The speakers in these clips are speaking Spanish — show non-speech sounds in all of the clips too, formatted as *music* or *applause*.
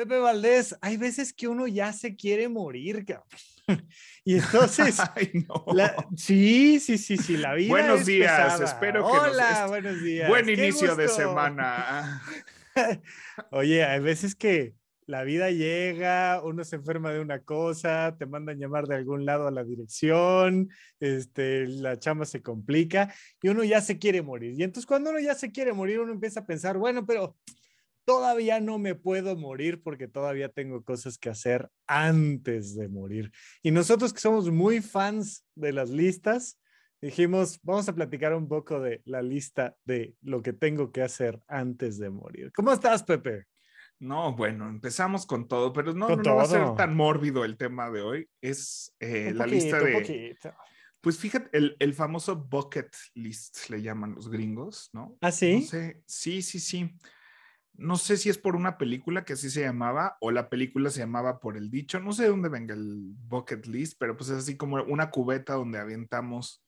Pepe Valdés, hay veces que uno ya se quiere morir, cabrón. *laughs* Y entonces, *laughs* Ay, sí, sí, sí, sí, la vida. Buenos días, espero que. Hola, buenos días. Buen inicio de semana. *laughs* Oye, hay veces que la vida llega, uno se enferma de una cosa, te mandan llamar de algún lado a la dirección, este, la chamba se complica y uno ya se quiere morir. Y entonces cuando uno ya se quiere morir, uno empieza a pensar, bueno, pero todavía no me puedo morir porque todavía tengo cosas que hacer antes de morir. Y nosotros que somos muy fans de las listas, dijimos, vamos a platicar un poco de la lista de lo que tengo que hacer antes de morir. ¿Cómo estás, Pepe? No, bueno, empezamos con todo, pero no, no, va a ser tan mórbido el tema de hoy. Es eh, la lista de... Pues fíjate, el, famoso bucket list le llaman los gringos, ¿no? Ah, sí. Sí, sí, sí no sé si es por una película que así se llamaba o la película se llamaba por el dicho, no sé de dónde venga el bucket list, pero pues es así como una cubeta donde aventamos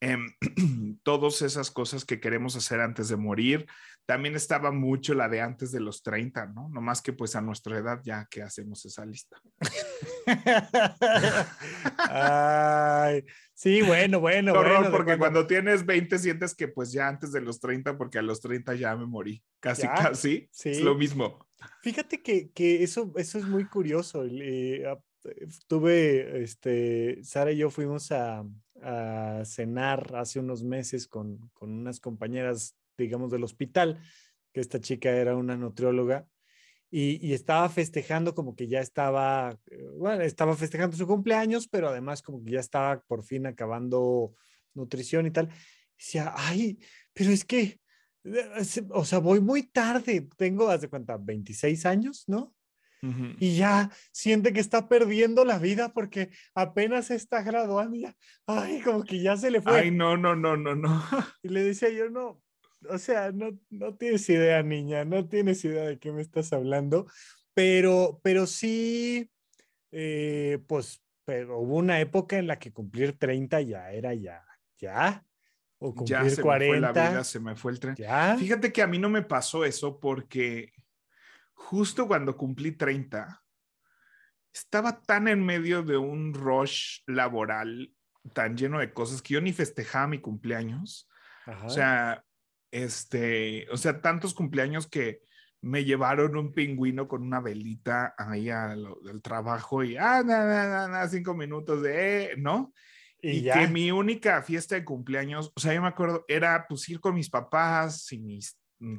Em, *clears throat* todas esas cosas que queremos hacer antes de morir. También estaba mucho la de antes de los 30, ¿no? No más que pues a nuestra edad ya que hacemos esa lista. *laughs* sí, bueno, bueno. bueno porque cuando... tienes 20 sientes que pues ya antes de los 30, porque a los 30 ya me morí. Casi, casi. Sí. Es lo mismo. Fíjate que, que eso, eso es muy curioso. Eh, eh, tuve, este, Sara y yo fuimos a, a cenar hace unos meses con, unas compañeras, digamos, del hospital, que esta chica era una nutrióloga, y, estaba festejando como que ya estaba, eh, bueno, estaba festejando su cumpleaños, pero además como que ya estaba por fin acabando nutrición y tal. Y decía, ay, pero es que, eh, o sea, voy muy tarde, tengo, hace de cuenta, 26 años, ¿no? y ya siente que está perdiendo la vida porque apenas está graduando ay, como que ya se le fue. Ay, no, no, no, no, no. *laughs* Y le decía yo, no, o sea, no, no tienes idea, niña, no tienes idea de qué me estás hablando, pero, pero sí, eh, pues, pero hubo una época en la que cumplir 30 ya era ya, ya, o cumplir ya se 40. Me fue la vida, se me fue el tren. Fíjate que a mí no me pasó eso porque justo cuando cumplí 30, estaba tan en medio de un rush laboral tan lleno de cosas que yo ni festejaba mi cumpleaños. O sea, este, o sea, tantos cumpleaños que me llevaron un pingüino con una velita ahí al, trabajo y, ah, nada, nada, cinco minutos de, ¿no? Y, que mi única fiesta de cumpleaños, o sea, yo me acuerdo, era pues ir con mis papás y mi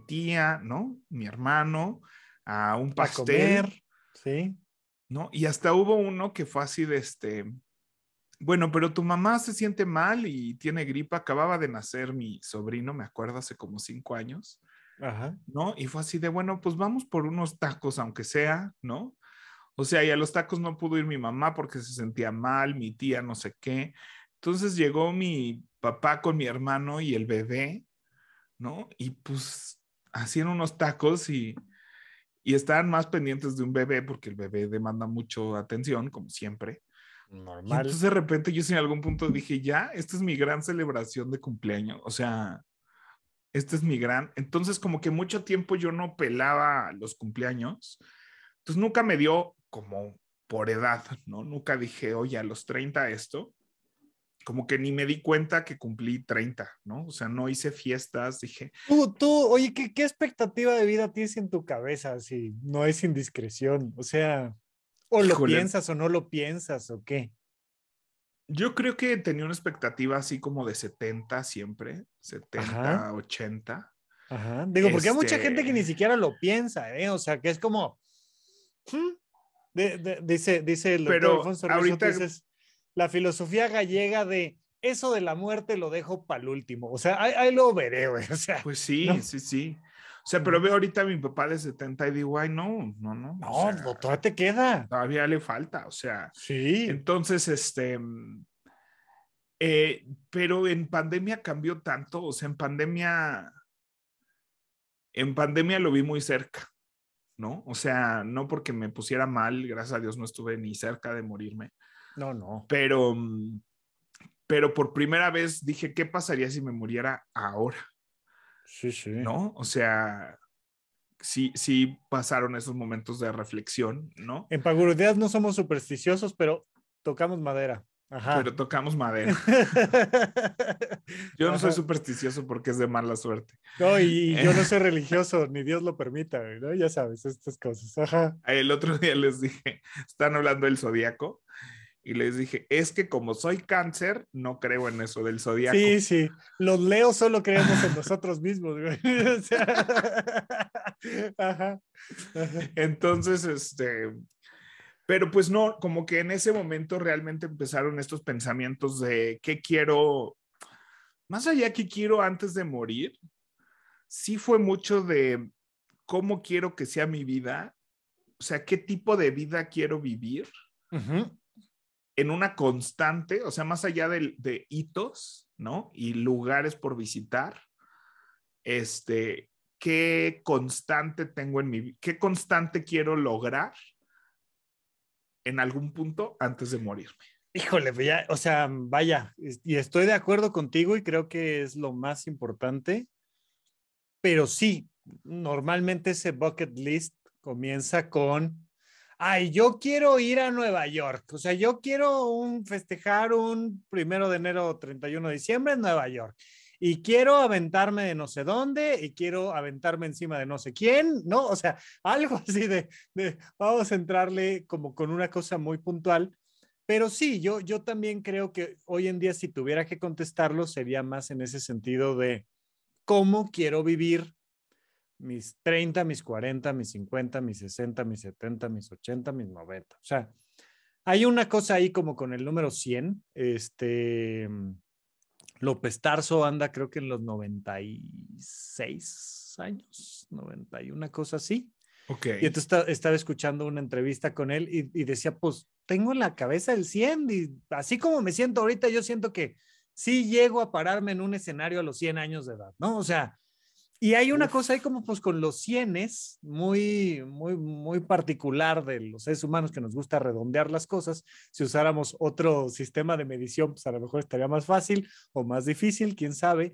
tía, ¿no? Mi hermano, a un pastel. sí. ¿No? Y hasta hubo uno que fue así de este. Bueno, pero tu mamá se siente mal y tiene gripa. Acababa de nacer mi sobrino, me acuerdo, hace como cinco años. Ajá. ¿No? Y fue así de, bueno, pues vamos por unos tacos, aunque sea, ¿no? O sea, y a los tacos no pudo ir mi mamá porque se sentía mal, mi tía, no sé qué. Entonces llegó mi papá con mi hermano y el bebé, ¿no? Y pues hacían unos tacos y y están más pendientes de un bebé porque el bebé demanda mucho atención, como siempre. Normal. entonces de repente yo en algún punto dije, ya, esta es mi gran celebración de cumpleaños, o sea, este es mi gran. Entonces como que mucho tiempo yo no pelaba los cumpleaños, entonces nunca me dio como por edad, ¿no? Nunca dije, oye, a los 30 esto como que ni me di cuenta que cumplí 30, ¿no? O sea, no hice fiestas, dije. Tú, tú, oye, ¿qué, expectativa de vida tienes en tu cabeza si no es indiscreción? O sea, o lo piensas o no lo piensas o qué. Yo creo que tenía una expectativa así como de 70 siempre, 70, 80. Ajá. Digo, porque hay mucha gente que ni este siquiera lo piensa, ¿eh? O sea, que es como. Hmm", dice, dice el Pero ahorita la filosofía gallega de eso de la muerte lo dejo para el último. O sea, ahí, lo veré, O sea, pues sí, sí, sí. O sea, pero veo ahorita a mi papá de 70 y digo, ay, no, no, no. No, todavía te queda. Todavía le falta, o sea. Sí. Entonces, este. Mm, eh, pero en pandemia cambió tanto, o sea, en pandemia. En pandemia lo vi muy cerca, ¿no? O sea, no porque me pusiera mal, gracias a Dios no estuve ni cerca de morirme no, no. Pero, mm, pero por primera vez dije, ¿qué pasaría si me muriera ahora? Sí, sí. ¿No? O sea, sí, sí pasaron esos momentos de reflexión, ¿no? En Pagurudeas no somos supersticiosos, pero tocamos madera. Pero tocamos madera. *laughs* yo no soy supersticioso porque es de mala suerte. No, y yo no *laughs* soy religioso, ni Dios lo permita, ¿no? Ya sabes, estas cosas. Ajá. El otro día les dije, *laughs* están hablando del zodiaco y les dije, es que como soy cáncer, no creo en eso del zodiaco. Sí, sí, los leos solo creemos en nosotros mismos, güey. *laughs* *laughs* Entonces, este, pero pues no, como que en ese momento realmente empezaron estos pensamientos de qué quiero, más allá que quiero antes de morir, sí fue mucho de cómo quiero que sea mi vida, o sea, qué tipo de vida quiero vivir. Ajá en una constante, o sea, más allá de, hitos, ¿no? Y lugares por visitar, este, qué constante tengo en mi, qué constante quiero lograr en algún punto antes de morirme. Híjole, pues ya, o sea, vaya, y estoy de acuerdo contigo y creo que es lo más importante, pero sí, normalmente ese bucket list comienza con ay, yo quiero ir a Nueva York. O sea, yo quiero un, festejar un primero de enero, 31 de diciembre en Nueva York. Y quiero aventarme de no sé dónde y quiero aventarme encima de no sé quién, ¿no? O sea, *laughs* algo así de, de vamos a entrarle como con una cosa muy puntual. Pero sí, yo, yo también creo que hoy en día si tuviera que contestarlo sería más en ese sentido de cómo quiero vivir mis 30, mis 40, mis 50, mis 60, mis 70, mis 80, mis 90. O sea, hay una cosa ahí como con el número 100. Este, mm, López Tarso anda creo que en los 96 años, 91, cosa así. Okay. Y entonces está, estaba escuchando una entrevista con él y, decía, pues tengo en la cabeza el 100 y así como me siento ahorita, yo siento que sí llego a pararme en un escenario a los 100 años de edad, ¿no? O sea, y hay una cosa ahí como pues con los cienes, muy, muy, muy particular de los seres humanos que nos gusta redondear las cosas. Si usáramos otro sistema de medición, pues a lo mejor estaría más fácil o más difícil, quién sabe.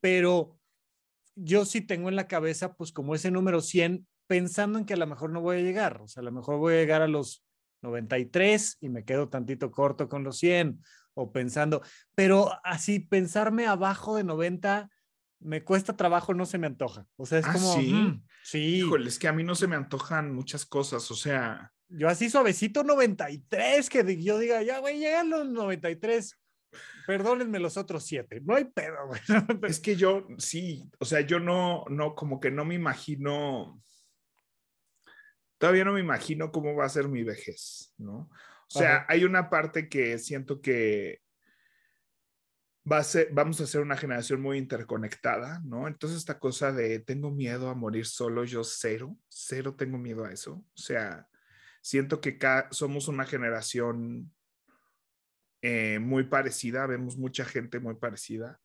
Pero yo sí tengo en la cabeza pues como ese número 100, pensando en que a lo mejor no voy a llegar. O sea, a lo mejor voy a llegar a los 93 y me quedo tantito corto con los 100 o pensando, pero así pensarme abajo de 90 me cuesta trabajo, no se me antoja. O sea, es ah, como. Sí. Mm, sí. Híjole, es que a mí no se me antojan muchas cosas. O sea. Yo así suavecito 93, que yo diga, ya, güey, llegan los 93. Perdónenme los otros siete, no hay pedo, güey. *laughs* Es que yo, sí, o sea, yo no, no, como que no me imagino, todavía no me imagino cómo va a ser mi vejez, ¿no? O sea, hay una parte que siento que vamos a ser una generación muy interconectada, ¿no? Entonces esta cosa de tengo miedo a morir solo, yo cero, cero tengo miedo a eso. O sea, siento que somos una generación eh, muy parecida, vemos mucha gente muy parecida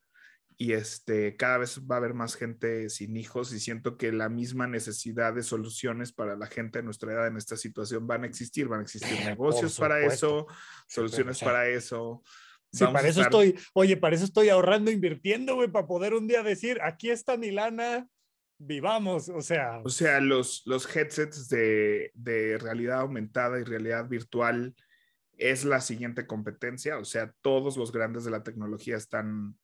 y este, cada vez va a haber más gente sin hijos y siento que la misma necesidad de soluciones para la gente de nuestra edad en esta situación van a existir, van a existir *laughs* negocios para eso, soluciones para eso Sí, para eso estoy, oye, para eso estoy ahorrando, invirtiendo, güey, para poder un día decir, aquí está mi lana, vivamos, o sea. O sea, los, los headsets de, de realidad aumentada y realidad virtual es la siguiente competencia, o sea, todos los grandes de la tecnología están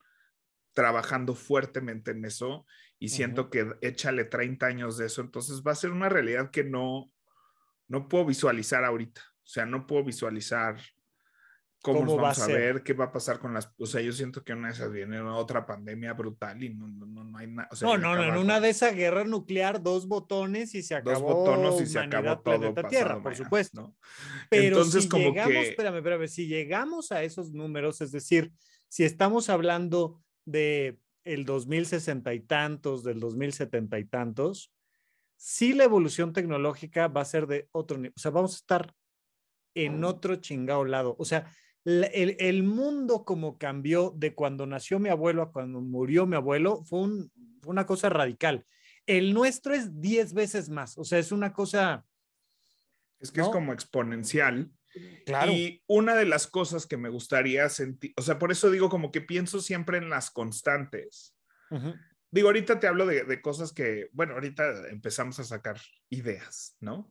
trabajando fuertemente en eso y siento que échale 30 años de eso, entonces va a ser una realidad que no, no puedo visualizar ahorita, o sea, no puedo visualizar cómo, va a, ser? qué va a pasar con las. O sea, yo siento que una de esas viene otra pandemia brutal y no, no, no, hay nada. no, no, no, en una de esas guerras nuclear, dos botones y se acabó. Dos botones y se acabó todo. Tierra, por supuesto. Pero Entonces, si como llegamos, espérame, espérame, si llegamos a esos números, es decir, si estamos hablando de el 2060 y tantos, del 2070 y tantos, sí la evolución tecnológica va a ser de otro nivel. O sea, vamos a estar en mm. otro chingado lado. O sea, el, mundo como cambió de cuando nació mi abuelo a cuando murió mi abuelo fue, una cosa radical. El nuestro es 10 veces más, o sea, es una cosa... Es que es como exponencial. Claro. Y una de las cosas que me gustaría sentir, o sea, por eso digo como que pienso siempre en las constantes. Digo, ahorita te hablo de, cosas que, bueno, ahorita empezamos a sacar ideas, ¿no?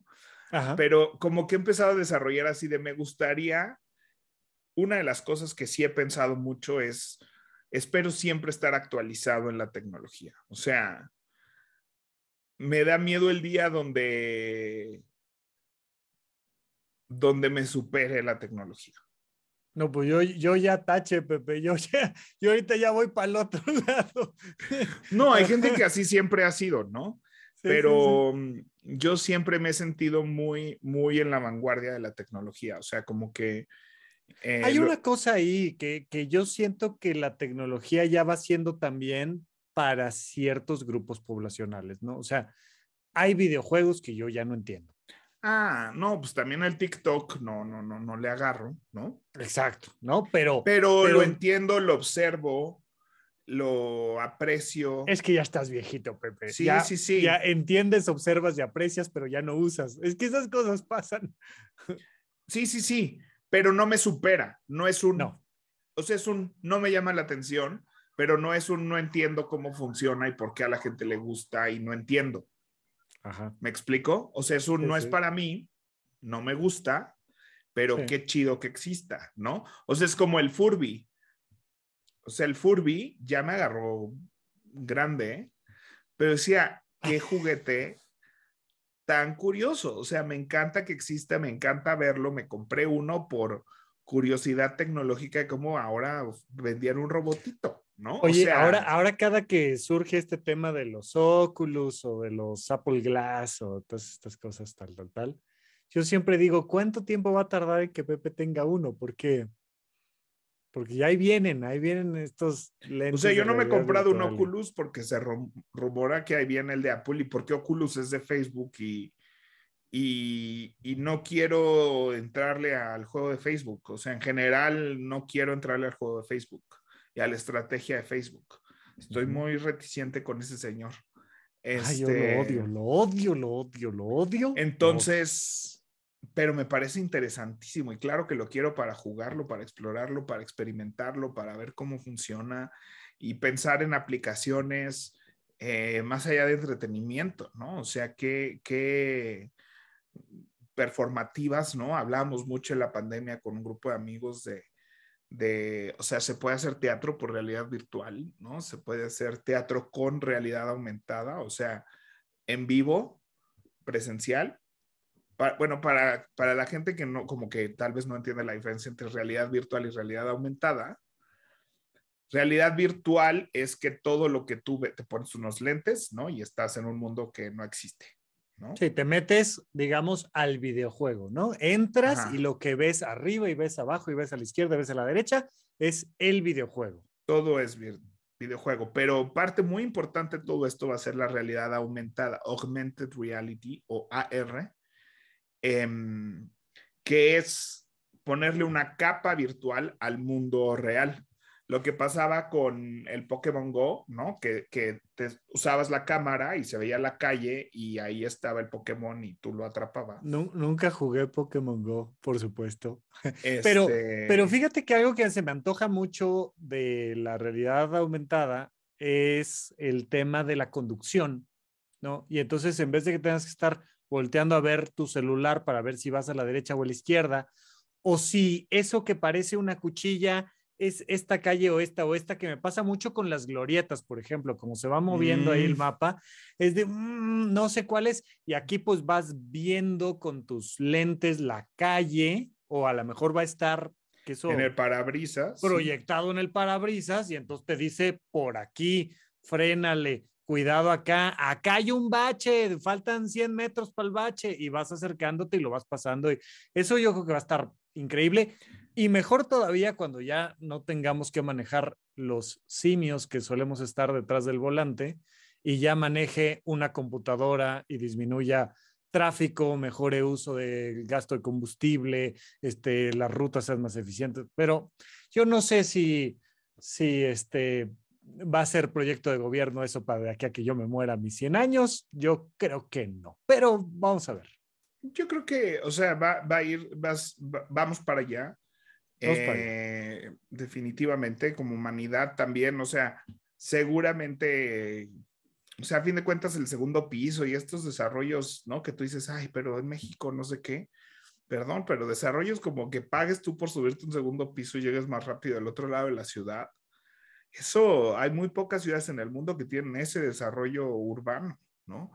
Pero como que he empezado a desarrollar así de me gustaría una de las cosas que sí he pensado mucho es, espero siempre estar actualizado en la tecnología. O sea, me da miedo el día donde, donde me supere la tecnología. No, pues yo, yo ya tache, Pepe, yo, ya, yo ahorita ya voy para el otro *laughs* lado. No, hay gente que así siempre ha sido, ¿no? Pero yo siempre me he sentido muy, muy en la vanguardia de la tecnología, o sea, como que eh, hay una cosa ahí que, yo siento que la tecnología ya va siendo también para ciertos grupos poblacionales, ¿no? O sea, hay videojuegos que yo ya no entiendo. Ah, no, pues también el TikTok no, no, no, no le agarro, ¿no? Exacto, ¿no? Pero, pero, lo entiendo, lo observo, lo aprecio. Es que ya estás viejito, Pepe. Sí, sí, sí. Ya entiendes, observas y aprecias, pero ya no usas. Es que esas cosas pasan. Sí, sí, sí pero no me supera, no es un, o sea, es un, no me llama la atención, pero no es un, no entiendo cómo funciona y por qué a la gente le gusta y no entiendo. ¿Me explico? O sea, es un, no es para mí, no me gusta, pero qué chido que exista, ¿no? O sea, es como el Furby. O sea, el Furby ya me agarró grande, pero decía, qué juguete tan curioso. O sea, me encanta que exista, me encanta verlo. Me compré uno por curiosidad tecnológica, de cómo ahora vendían un robotito. ¿No? Oye, o sea, ahora, ahora cada que surge este tema de los óculos o de los Apple Glass o todas estas cosas tal, tal, tal, yo siempre digo, ¿cuánto tiempo va a tardar en que Pepe tenga uno? Porque porque ya ahí vienen, ahí vienen estos lentes. O sea, yo no me he comprado un Oculus porque se rumora que ahí viene el de Apple y porque Oculus es de Facebook y, y, y, no quiero entrarle al juego de Facebook. O sea, en general no quiero entrarle al juego de Facebook y a la estrategia de Facebook. Estoy muy reticente con ese señor. Ay, yo lo odio, este lo odio, lo odio, lo odio. Entonces pero me parece interesantísimo y claro que lo quiero para jugarlo, para explorarlo, para experimentarlo, para ver cómo funciona y pensar en aplicaciones eh, más allá de entretenimiento, ¿no? O sea, qué, qué performativas, ¿no? Hablamos mucho en la pandemia con un grupo de amigos de, de, o sea, se puede hacer teatro por realidad virtual, ¿no? Se puede hacer teatro con realidad aumentada, o sea, en vivo, presencial, bueno, para, la gente que no, como que tal vez no entiende la diferencia entre realidad virtual y realidad aumentada, realidad virtual es que todo lo que tú te pones unos lentes, ¿no? Y estás en un mundo que no existe. ¿No? Sí, te metes, digamos, al videojuego, ¿no? Entras y lo que ves arriba y ves abajo y ves a la izquierda, y ves a la derecha, es el videojuego. Todo es videojuego, pero parte muy importante de todo esto va a ser la realidad aumentada, augmented reality o AR, eh, que es ponerle una capa virtual al mundo real. Lo que pasaba con el Pokémon Go, ¿no? Que, te usabas la cámara y se veía la calle y ahí estaba el Pokémon y tú lo atrapabas. No, nunca jugué Pokémon Go, por supuesto. *laughs* Pero, este pero fíjate que algo que se me antoja mucho de la realidad aumentada es el tema de la conducción, ¿no? Y entonces en vez de que tengas que estar volteando a ver tu celular para ver si vas a la derecha o a la izquierda, o si eso que parece una cuchilla es esta calle o esta o esta, que me pasa mucho con las glorietas, por ejemplo, como se va moviendo ahí el mm. mapa, es de mm, no sé cuál es, y aquí pues vas viendo con tus lentes la calle, o a lo mejor va a estar que eso, en el parabrisas. Proyectado en el parabrisas, y entonces te dice por aquí, frénale, cuidado acá, acá hay un bache, faltan 100 metros para el bache y vas acercándote y lo vas pasando. Y eso yo creo que va a estar increíble. Y mejor todavía cuando ya no tengamos que manejar los simios que solemos estar detrás del volante y ya maneje una computadora y disminuya tráfico, mejore uso del gasto de combustible, este, las rutas sean más eficientes. Pero yo no sé si, si este, va a ser proyecto de gobierno eso para que yo me muera a mis 100 años. Yo creo que no, pero vamos a ver. Yo creo que, o sea, va, a ir, vas, vamos para allá. para eh, Definitivamente, como humanidad también, o sea, seguramente, o sea, a fin de cuentas, el segundo piso y estos desarrollos, ¿no? Que tú dices, ay, pero en México no sé qué perdón, pero desarrollos como que pagues tú por subirte un segundo piso y llegues más rápido al otro lado de la ciudad. Eso, hay muy pocas ciudades en el mundo que tienen ese desarrollo urbano, ¿no?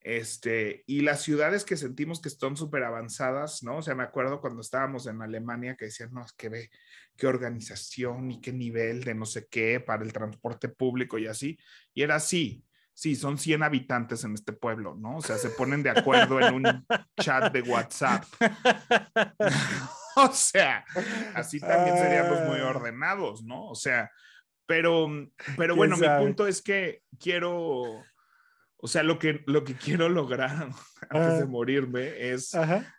Este, y las ciudades que sentimos que están súper avanzadas, ¿no? O sea, me acuerdo cuando estábamos en Alemania que decían, no, es que ve qué organización y qué nivel de no sé qué para el transporte público y así. Y era así, sí, son 100 habitantes en este pueblo, ¿no? O sea, se ponen de acuerdo en un chat de WhatsApp. *laughs* o sea, así también seríamos muy ah. ordenados, ¿no? O sea, pero, mm, pero bueno, mi punto es que quiero, o sea, lo que, lo que quiero *laughs* lograr antes de morirme es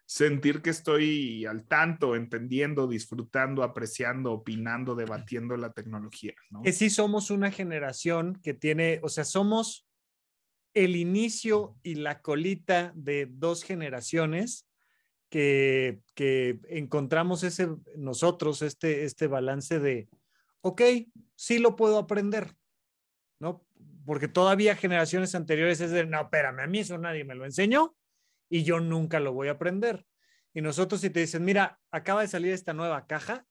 sentir que estoy al tanto, entendiendo, disfrutando, apreciando, opinando, debatiendo la tecnología. Que sí somos una generación que tiene, o sea, somos el inicio y la colita de dos generaciones que, que encontramos ese, nosotros este, este balance de ok, sí lo puedo aprender, ¿no? Porque todavía generaciones anteriores es de, no, espérame, a mí eso nadie me lo enseñó y yo nunca lo voy a aprender. Y nosotros si te dicen, mira, acaba de salir esta nueva caja,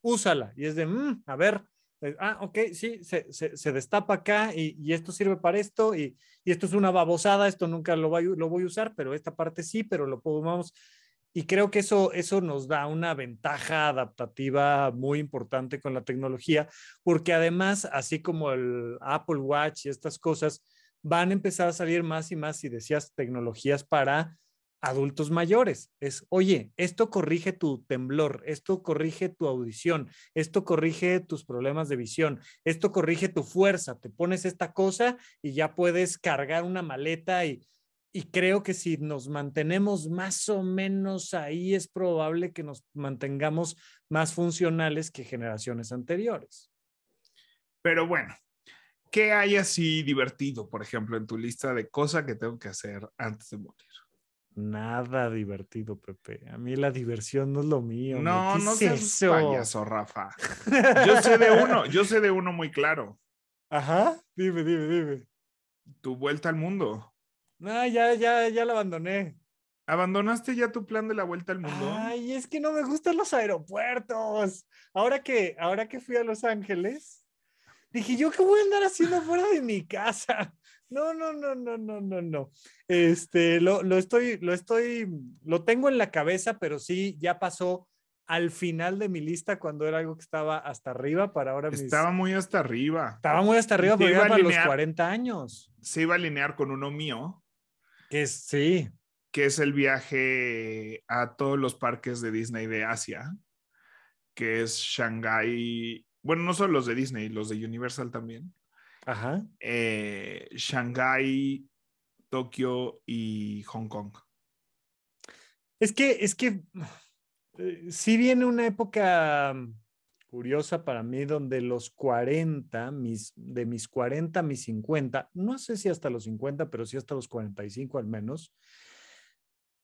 úsala. Y es de, mm, a ver, eh, ah, ok, sí, se, destapa acá y, esto sirve para esto y, esto es una babosada, esto nunca lo voy, lo voy a usar, pero esta parte sí, pero lo podemos y creo que eso, eso nos da una ventaja adaptativa muy importante con la tecnología, porque además, así como el Apple Watch y estas cosas, van a empezar a salir más y más, si decías, tecnologías para adultos mayores. Es, oye, esto corrige tu temblor, esto corrige tu audición, esto corrige tus problemas de visión, esto corrige tu fuerza, te pones esta cosa y ya puedes cargar una maleta y y creo que si nos mantenemos más o menos ahí, es probable que nos mantengamos más funcionales que generaciones anteriores. Pero bueno, ¿qué hay así divertido, por ejemplo, en tu lista de cosas que tengo que hacer antes de morir? Nada divertido, Pepe. A mí la diversión no es lo mío. No, no seas eso? payaso, Rafa. Yo sé de uno, yo sé de uno muy claro. Ajá, dime, dime, dime. Tu vuelta al mundo. No, ya, ya, ya la abandoné. ¿Abandonaste ya tu plan de la vuelta al mundo? Ay, es que no me gustan los aeropuertos. Ahora que, ahora que fui a Los Ángeles, dije, ¿yo qué voy a andar haciendo fuera de mi casa? No, no, no, no, no, no, no. Este, lo, lo estoy, lo estoy, lo tengo en la cabeza, pero sí, ya pasó al final de mi lista cuando era algo que estaba hasta arriba para ahora. Estaba muy hasta arriba. Estaba muy hasta arriba, pero para los 40 años. Se iba a alinear con uno mío, sí. Que es el viaje a todos los parques de Disney de Asia, que es Shanghai, bueno, no solo los de Disney, los de Universal también. Ajá. Eh, Shanghai, Tokio y Hong Kong. Es que, es que, eh, si viene una época curiosa para mí, donde los 40, mis, de mis 40 a mis 50, no sé si hasta los 50, pero sí hasta los 45 al menos.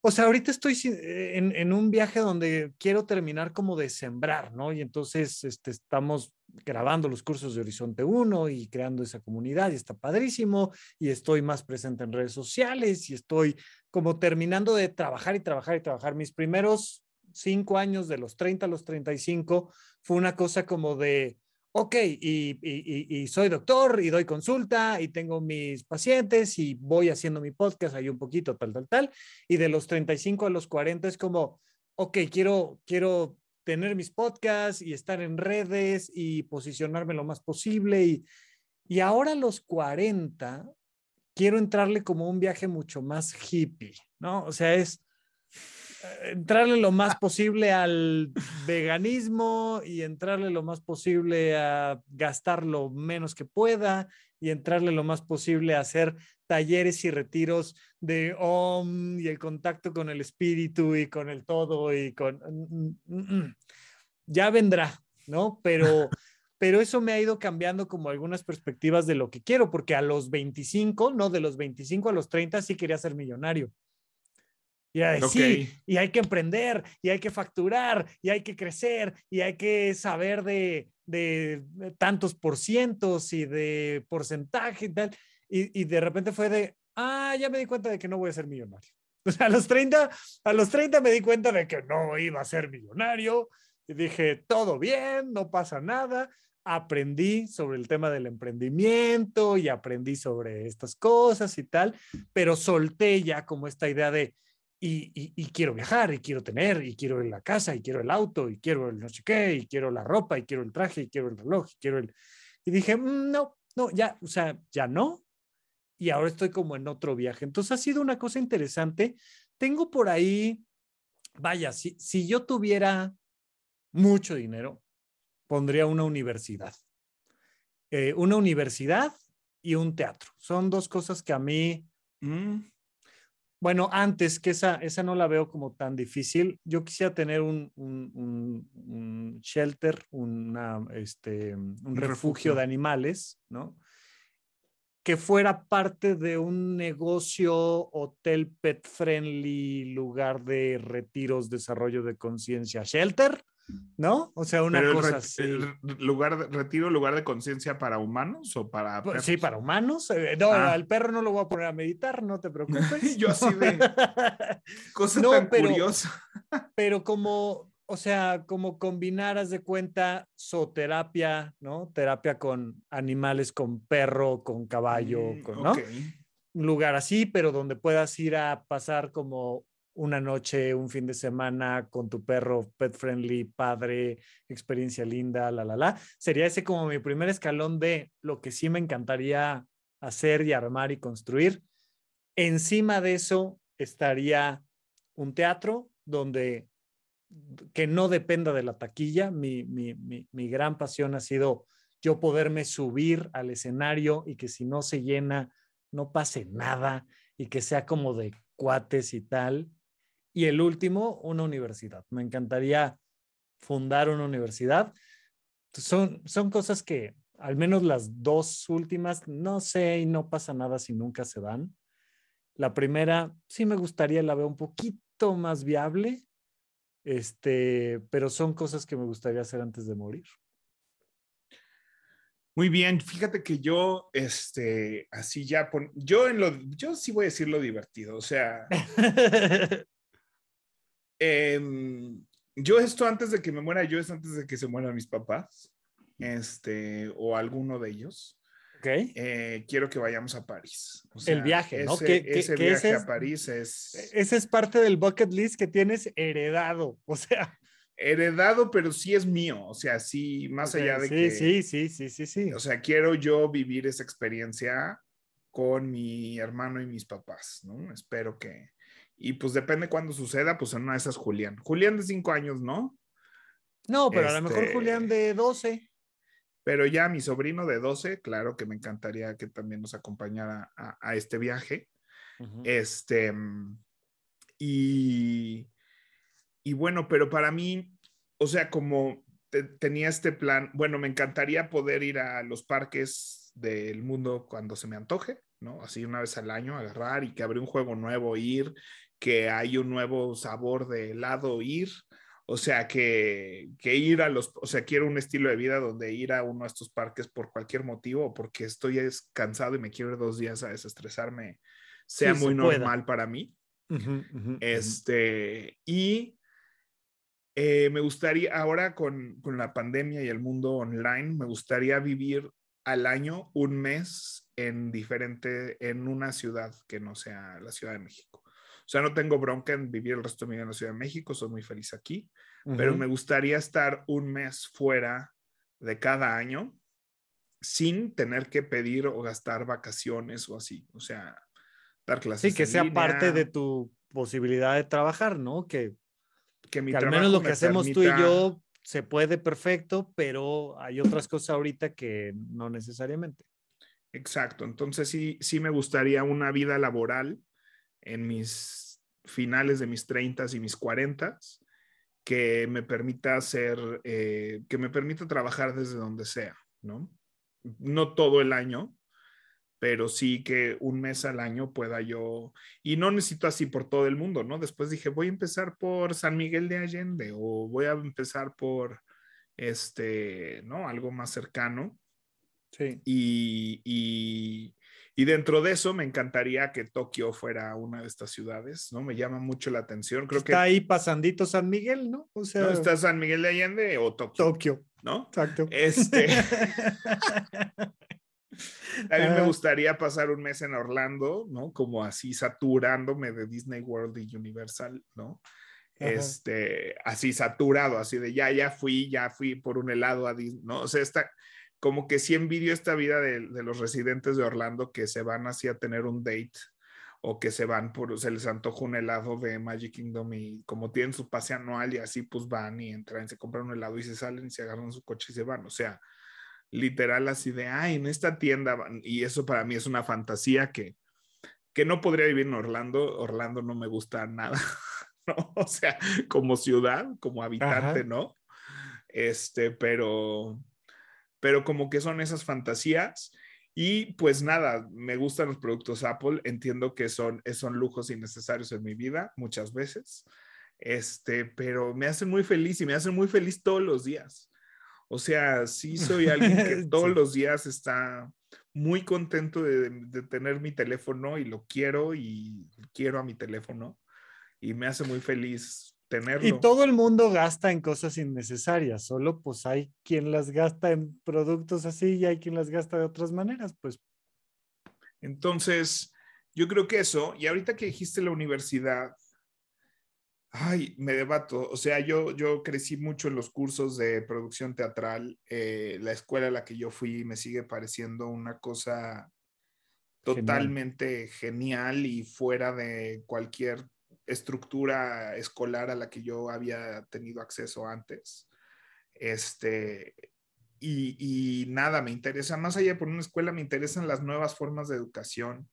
O sea, ahorita estoy eh, en, en un viaje donde quiero terminar como de sembrar, ¿no? Y entonces este, estamos grabando los cursos de Horizonte 1 y creando esa comunidad y está padrísimo y estoy más presente en redes sociales y estoy como terminando de trabajar y trabajar y trabajar mis primeros cinco años, de los 30 a los 35, fue una cosa como de, ok, y, soy doctor y doy consulta y tengo mis pacientes y voy haciendo mi podcast ahí un poquito, tal, tal, tal. Y de los 35 a los 40 es como, ok, quiero, quiero tener mis podcasts y estar en redes y posicionarme lo más posible. Y, y ahora a los 40, quiero entrarle como un viaje mucho más hippie, ¿no? O sea, es entrarle lo más posible al veganismo y entrarle lo más posible a gastar lo menos que pueda y entrarle lo más posible a hacer talleres y retiros de OM y el contacto con el espíritu y con el todo y con... Ya vendrá, ¿no? Pero, pero eso me ha ido cambiando como algunas perspectivas de lo que quiero, porque a los 25, no, de los 25 a los 30 sí quería ser millonario. Y y hay que emprender, y hay que facturar, y hay que crecer, y hay que saber de, de tantos por cientos y de porcentaje y tal. Y, y de repente fue de, ah, ya me di cuenta de que no voy a ser millonario. *laughs* O sea, a los 30, a los 30 me di cuenta de que no iba a ser millonario. Y dije, todo bien, no pasa nada aprendí sobre el tema del emprendimiento y aprendí sobre estas cosas y tal, pero solté ya como esta idea de, y, quiero viajar, y quiero tener, y quiero la casa, y quiero el auto, y quiero el no sé qué, y quiero la ropa, y quiero el traje, y quiero el reloj, y quiero el... Y dije, mm, no, no, ya, o sea, ya no. Y ahora estoy como en otro viaje. Entonces ha sido una cosa interesante. Tengo por ahí, vaya, si, si yo tuviera mucho dinero, pondría una universidad. Eh, una universidad y un teatro. Son dos cosas que a mí mm bueno, antes, que esa, esa no la veo como tan difícil, yo quisiera tener un, shelter, este, un, refugio. refugio. de animales, ¿no? Que fuera parte de un negocio, hotel pet friendly, lugar de retiros, desarrollo de conciencia, shelter, ¿no? O sea, una cosa así. Lugar, ¿Retiro lugar de conciencia para humanos o para pues, Sí, para humanos. Eh, no, ah. al perro no lo voy a poner a meditar, no te preocupes. *laughs* Yo así de... *laughs* cosa tan pero, curiosa. *laughs* pero como, o sea, como combinaras de cuenta zooterapia, ¿no? Terapia con animales, con perro, con caballo, mm, con, ¿no? Un lugar así, pero donde puedas ir a pasar como una noche, un fin de semana con tu perro, pet friendly, padre, experiencia linda, la, la, la. Sería ese como mi primer escalón de lo que sí me encantaría hacer y armar y construir. Encima de eso estaría un teatro donde que no dependa de la taquilla. Mi, mi gran pasión ha sido yo poderme subir al escenario y que si no se llena, no pase nada y que sea como de cuates y tal. Y el último, una universidad. Me encantaría fundar una universidad. Son, son cosas que, al menos las dos últimas, no sé y no pasa nada si nunca se dan. La primera, sí me gustaría, la veo un poquito más viable, este, pero son cosas que me gustaría hacer antes de morir. Muy bien, fíjate que yo, este, así ya, yo en lo, yo sí voy a decir lo divertido, o sea, *laughs* Em, yo esto antes de que me muera, yo es antes de que se mueran mis papás, este, o alguno de ellos. Okay. Eh, quiero que vayamos a París. el viaje, ¿no? Ese, viaje a París e, es... Ese es parte del bucket list que tienes heredado, o sea... Heredado, pero sí es mío, o sea, sí, más allá de que... Sí, sí, sí, sí, sí. O sea, quiero yo vivir esa experiencia con mi hermano y mis papás, ¿no? Espero que, y pues depende cuándo suceda, pues en una de esas Julián. Julián de cinco años, ¿no? No, pero a lo mejor este, Julián de 12. Pero ya mi sobrino de 12, claro que me encantaría que también nos acompañara a, este viaje. Este, y, y bueno, pero para mí, o sea, como tenía este plan, bueno, me encantaría poder ir a los parques del mundo cuando se me antoje, ¿no? Así una vez al año agarrar y que abre un juego nuevo, ir que hay un nuevo sabor de helado ir. O sea, que, ir a los, o sea, quiero un estilo de vida donde ir a uno de estos parques por cualquier motivo, porque estoy cansado y me quiero dos días a desestresarme, sea muy normal para mí. este, y eh, me gustaría, ahora con, con la pandemia y el mundo online, me gustaría vivir al año un mes en diferente, en una ciudad que no sea la Ciudad de México. O sea, no tengo bronca en vivir el resto de mi vida en la Ciudad de México, soy muy feliz aquí, pero me gustaría estar un mes fuera de cada año sin tener que pedir o gastar vacaciones o así, o sea, dar clases. Sí, que sea parte de tu posibilidad de trabajar, ¿no? Que, que, mi que al menos lo que hacemos tú y yo se puede perfecto, pero hay otras cosas ahorita que no necesariamente. Exacto, entonces sí, sí me gustaría una vida laboral en mis finales de mis 30 y mis 40 que me permita hacer, eh, que me permita trabajar desde donde sea, ¿no? No todo el año, pero sí que un mes al año pueda yo, y no necesito así por todo el mundo, ¿no? Después dije, voy a empezar por San Miguel de Allende o voy a empezar por, este, ¿no? Algo más cercano. Sí. Y, y, y dentro de eso me encantaría que Tokio fuera una de estas ciudades, ¿no? Me llama mucho la atención. Creo está que está ahí pasandito San Miguel, ¿no? O sea, está San Miguel de Allende o Tokio. Tokio, ¿no? Exacto. Este *laughs* mí me ah. gustaría pasar un mes en Orlando, ¿no? Como así saturándome de Disney World y Universal, ¿no? Este, así saturado, así de ya, ya fui, ya fui por un helado a Disney, ¿no? O sea, está, como que sí envidio esta vida de, los residentes de Orlando que se van así a tener un date o que se van por, se les antoja un helado de Magic Kingdom y como tienen su pase anual y así pues van y entran, y se compran un helado y se salen y se agarran su coche y se van. O sea, literal así de, ay, en esta tienda van. Y eso para mí es una fantasía que, que no podría vivir en Orlando. Orlando no me gusta nada, *laughs* ¿no? O sea, como ciudad, como habitante, ¿no? Este, pero pero como que son esas fantasías. Y pues nada, me gustan los productos Apple, entiendo que son, eh, son lujos innecesarios en mi vida muchas veces, este, pero me hacen muy feliz y me hacen muy feliz todos los días. O sea, sí soy alguien que *laughs* todos los días está muy contento de, de, tener mi teléfono y lo quiero y quiero a mi teléfono y me hace muy feliz y todo el mundo gasta en cosas innecesarias, solo pues hay quien las gasta en productos así y hay quien las gasta de otras maneras, pues. Entonces, yo creo que eso, y ahorita que dijiste la universidad, ay, me debato, o sea, yo, yo crecí mucho en los cursos de producción teatral, eh, la escuela a la que yo fui me sigue pareciendo una cosa totalmente genial y fuera de cualquier estructura escolar a la que yo había tenido acceso antes. Este, y, nada, me interesa, más allá por una escuela, me interesan las nuevas formas de educación.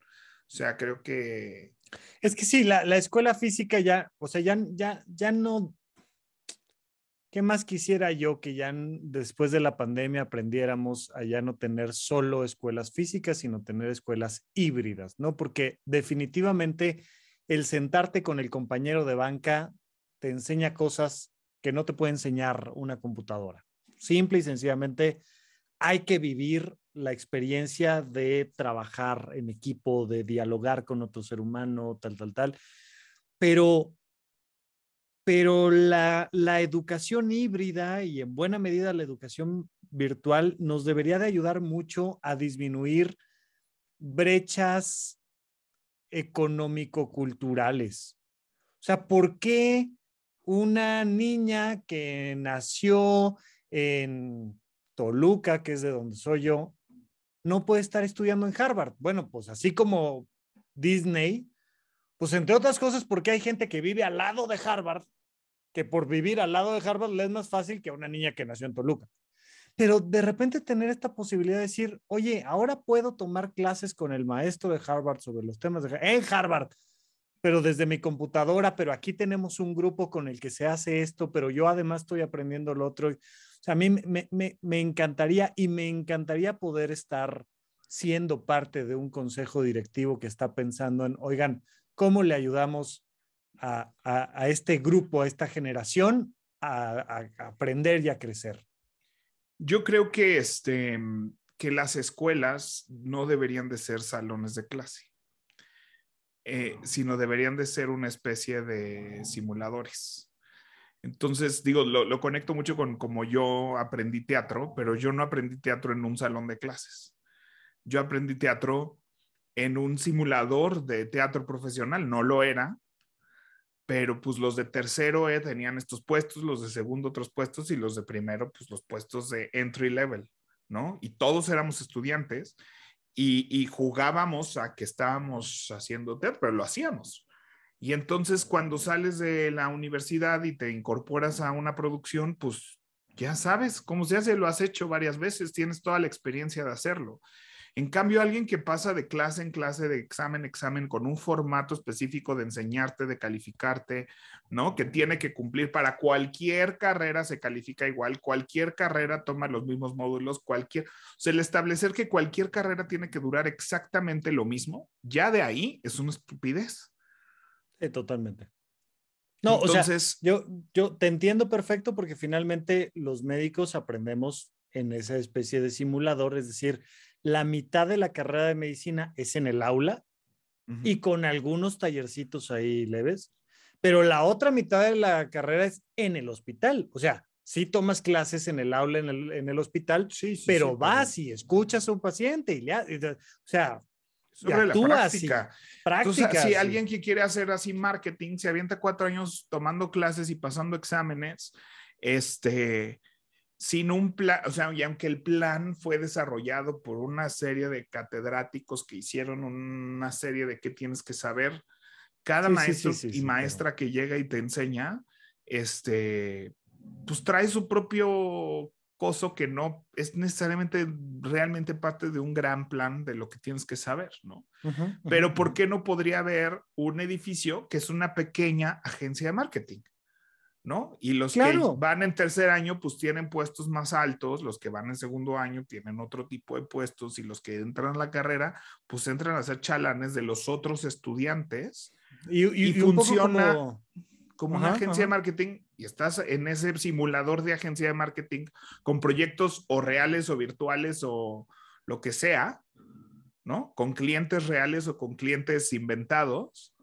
O sea, creo que... Es que sí, la, la escuela física ya, o sea, ya, ya, ya no... ¿Qué más quisiera yo que ya después de la pandemia aprendiéramos a ya no tener solo escuelas físicas, sino tener escuelas híbridas, ¿no? Porque definitivamente el sentarte con el compañero de banca te enseña cosas que no te puede enseñar una computadora. Simple y sencillamente hay que vivir la experiencia de trabajar en equipo, de dialogar con otro ser humano, tal, tal, tal. Pero, pero la, la educación híbrida y en buena medida la educación virtual nos debería de ayudar mucho a disminuir brechas económico-culturales. O sea, ¿por qué una niña que nació en Toluca, que es de donde soy yo, no puede estar estudiando en Harvard? Bueno, pues así como Disney, pues entre otras cosas porque hay gente que vive al lado de Harvard, que por vivir al lado de Harvard le es más fácil que a una niña que nació en Toluca pero de repente tener esta posibilidad de decir, oye, ahora puedo tomar clases con el maestro de Harvard sobre los temas de en Harvard, pero desde mi computadora, pero aquí tenemos un grupo con el que se hace esto, pero yo además estoy aprendiendo lo otro. O sea, a mí me, encantaría y me encantaría poder estar siendo parte de un consejo directivo que está pensando en, oigan, ¿cómo le ayudamos a, este grupo, a esta generación, a aprender y a crecer? Yo creo que, este, que las escuelas no deberían de ser salones de clase, eh, sino deberían de ser una especie de simuladores. Entonces, digo, lo, lo conecto mucho con como yo aprendí teatro, pero yo no aprendí teatro en un salón de clases. Yo aprendí teatro en un simulador de teatro profesional, no lo era, pero pues los de tercero eh, tenían estos puestos, los de segundo otros puestos y los de primero pues los puestos de entry level, ¿no? Y todos éramos estudiantes y, jugábamos a que estábamos haciendo TED, pero lo hacíamos. Y entonces cuando sales de la universidad y te incorporas a una producción, pues ya sabes cómo se hace, lo has hecho varias veces, tienes toda la experiencia de hacerlo. En cambio, alguien que pasa de clase en clase, de examen en examen, con un formato específico de enseñarte, de calificarte, ¿no? Que tiene que cumplir para cualquier carrera se califica igual, cualquier carrera toma los mismos módulos, cualquier, o sea, el establecer que cualquier carrera tiene que durar exactamente lo mismo, ya de ahí es una estupidez. Eh, totalmente. No, Entonces, o sea, yo, yo te entiendo perfecto porque finalmente los médicos aprendemos en esa especie de simulador, es decir, la mitad de la carrera de medicina es en el aula y con algunos tallercitos ahí leves, pero la otra mitad de la carrera es en el hospital. O sea, sí tomas clases en el aula, en el, hospital, sí, pero vas y escuchas a un paciente y, le, o sea, sobre práctica. si alguien que quiere hacer así marketing se avienta cuatro años tomando clases y pasando exámenes, este, sin un plan, o sea, y aunque el plan fue desarrollado por una serie de catedráticos que hicieron una serie de qué tienes que saber, cada maestro y maestra que llega y te enseña, este, pues trae su propio coso que no es necesariamente realmente parte de un gran plan de lo que tienes que saber, ¿no? Pero ¿por qué no podría haber un edificio que es una pequeña agencia de marketing? ¿no? Y los que van en tercer año, pues tienen puestos más altos, los que van en segundo año tienen otro tipo de puestos y los que entran a la carrera, pues entran a ser chalanes de los otros estudiantes. Y, funciona como, una agencia de marketing y estás en ese simulador de agencia de marketing con proyectos o reales o virtuales o lo que sea, ¿no? Con clientes reales o con clientes inventados,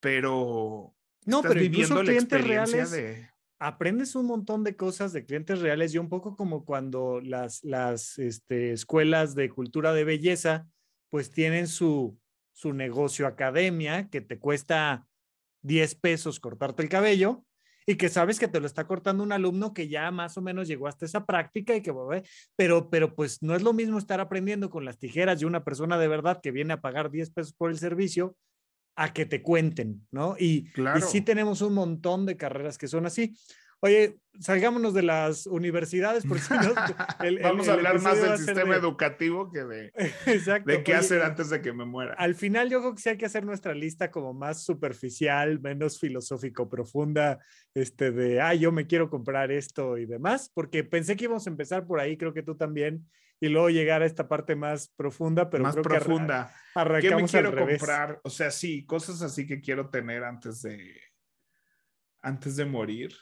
pero no, pero incluso clientes reales. Aprendes un montón de cosas de clientes reales y un poco como cuando las, las este, escuelas de cultura de belleza pues tienen su, negocio academia que te cuesta 10 pesos cortarte el cabello y que sabes que te lo está cortando un alumno que ya más o menos llegó hasta esa práctica y que, pero, pero pues no es lo mismo estar aprendiendo con las tijeras de una persona de verdad que viene a pagar 10 pesos por el servicio a que te cuenten, ¿no? Y, sí tenemos un montón de carreras que son así. Oye, salgámonos de las universidades porque si no, *laughs* vamos a hablar más del sistema educativo que de, *laughs* qué hacer eh, antes de que me muera. Al final yo creo que sí hay que hacer nuestra lista como más superficial, menos filosófico, profunda, este de, ah, yo me quiero comprar esto y demás, porque pensé que íbamos a empezar por ahí, creo que tú también, y luego llegar a esta parte más profunda, pero más profunda. Que ¿Qué quiero comprar? O sea, sí, cosas así que quiero tener antes de antes de morir.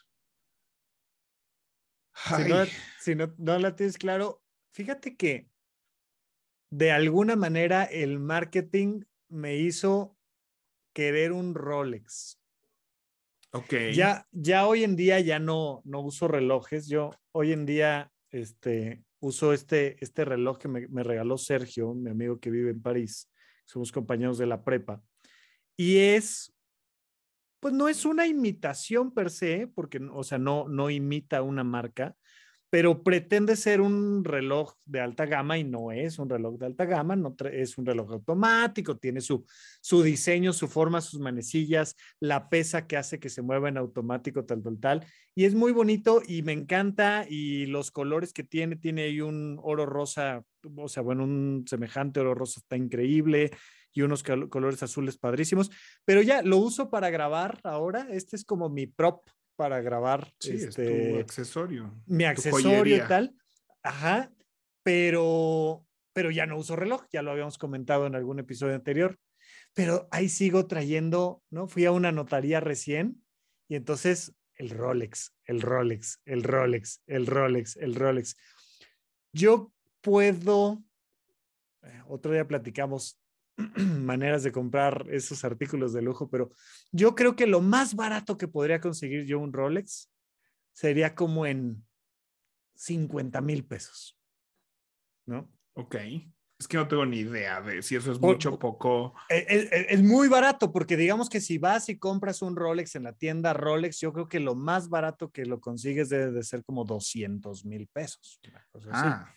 Si, no, la tienes claro, fíjate que de alguna manera el marketing me hizo querer un Rolex. Ok. Ya, ya hoy en día ya no, no uso relojes. Yo hoy en día, este, uso este, este reloj que me, regaló Sergio, mi amigo que vive en París. Somos compañeros de la prepa. Y es, pues no es una imitación per se, porque, o sea, no, no imita una marca, pero pretende ser un reloj de alta gama y no es un reloj de alta gama, no es un reloj automático, tiene su, su diseño, su forma, sus manecillas, la pesa que hace que se mueva en automático, tal, tal, tal. Y es muy bonito y me encanta y los colores que tiene, tiene ahí un oro rosa, o sea, bueno, un semejante oro rosa está increíble y unos colores azules padrísimos, pero ya lo uso para grabar ahora, este es como mi prop para grabar. este, accesorio. Mi accesorio y tal. Ajá, pero, pero ya no uso reloj, ya lo habíamos comentado en algún episodio anterior. Pero ahí sigo trayendo, ¿no? Fui a una notaría recién y entonces el Rolex, el Rolex, el Rolex, el Rolex, el Rolex. Yo puedo, eh, otro día platicamos *clears throat* maneras de comprar esos artículos de lujo, pero yo creo que lo más barato que podría conseguir yo un Rolex sería como en 50 mil pesos, ¿no? Ok. Es que no tengo ni idea de si eso es mucho o poco. E, e, e, es, muy barato, porque digamos que si vas y compras un Rolex en la tienda Rolex, yo creo que lo más barato que lo consigues debe de ser como 200 mil pesos. ah.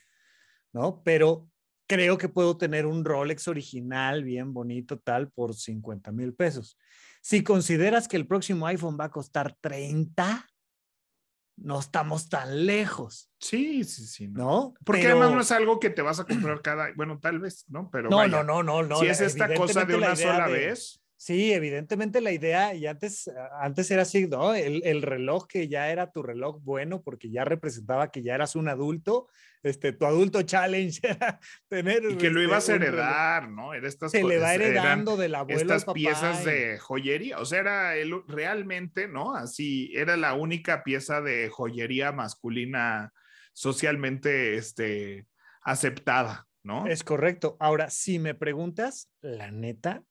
¿No? Pero creo que puedo tener un Rolex original, bien bonito, tal, por 50 mil pesos. Si consideras que el próximo iPhone va a costar 30, no estamos tan lejos. Sí, sí, sí. ¿No? Porque además no es algo que te vas a comprar cada, bueno, tal vez, ¿no? Pero no, no, no, no, no. Si es esta cosa de una sola vez. Sí, evidentemente la idea, y antes, antes era así, ¿no? El, reloj que ya era tu reloj bueno, porque ya representaba que ya eras un adulto, este, tu adulto challenge *laughs* era tener... Y que lo ibas a este, heredar, ¿no? Era estas Se le va heredando del abuelo. Estas piezas de joyería, o sea, era realmente, ¿no? Así, era la única pieza de joyería masculina socialmente este, aceptada, ¿no? Es correcto. Ahora, si me preguntas, la neta,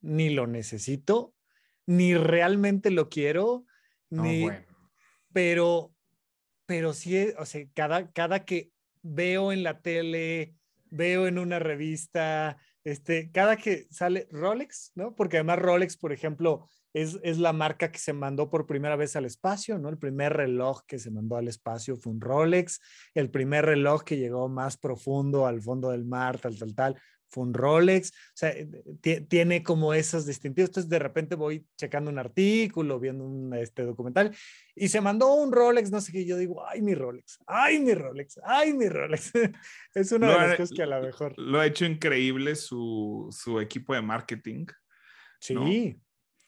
ni lo necesito, ni realmente lo quiero, Pero, pero sí, sea, cada, cada que veo en la tele, veo en una revista, este, cada que sale Rolex, ¿no? Porque además Rolex, por ejemplo, es, es, la marca que se mandó por primera vez al espacio, ¿no? El primer reloj que se mandó al espacio fue un Rolex, el primer reloj que llegó más profundo al fondo del mar, tal, tal, tal, fue un Rolex, o sea, eh, tiene como esos distintivos. Entonces, de repente voy checando un artículo, viendo un este, documental, y se mandó un Rolex, no sé qué, yo digo, ay, mi Rolex, ay, mi Rolex, ay, mi Rolex. *laughs* es una de las cosas que a lo mejor. Lo ha hecho increíble su, equipo de marketing. Sí.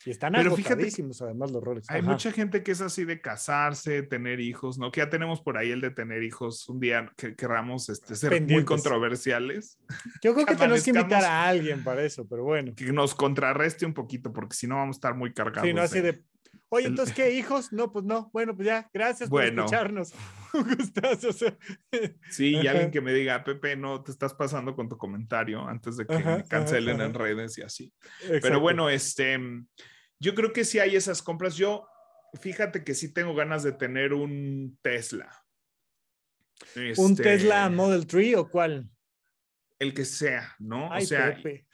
Y están Pero fíjate, además los roles. Hay mucha gente que es así de casarse, tener hijos, ¿no? Que ya tenemos por ahí el de tener hijos un día que queramos este, ser muy controversiales. Yo creo *laughs* que, tenemos que invitar a alguien para eso, pero bueno. Que nos contrarreste un poquito, porque si no vamos a estar muy cargados. Sí, no así de Oye, entonces, ¿qué hijos? No, pues no. Bueno, pues ya, gracias por escucharnos. *laughs* gustazo. Sí, y alguien que me diga, Pepe, no, te estás pasando con tu comentario antes de que me cancelen en redes y así. Pero bueno, este, mm, yo creo que sí hay esas compras. Yo, fíjate que sí tengo ganas de tener un Tesla. ¿Un este, Tesla Model 3 o cuál? El que sea, ¿no? o sea, Pepe.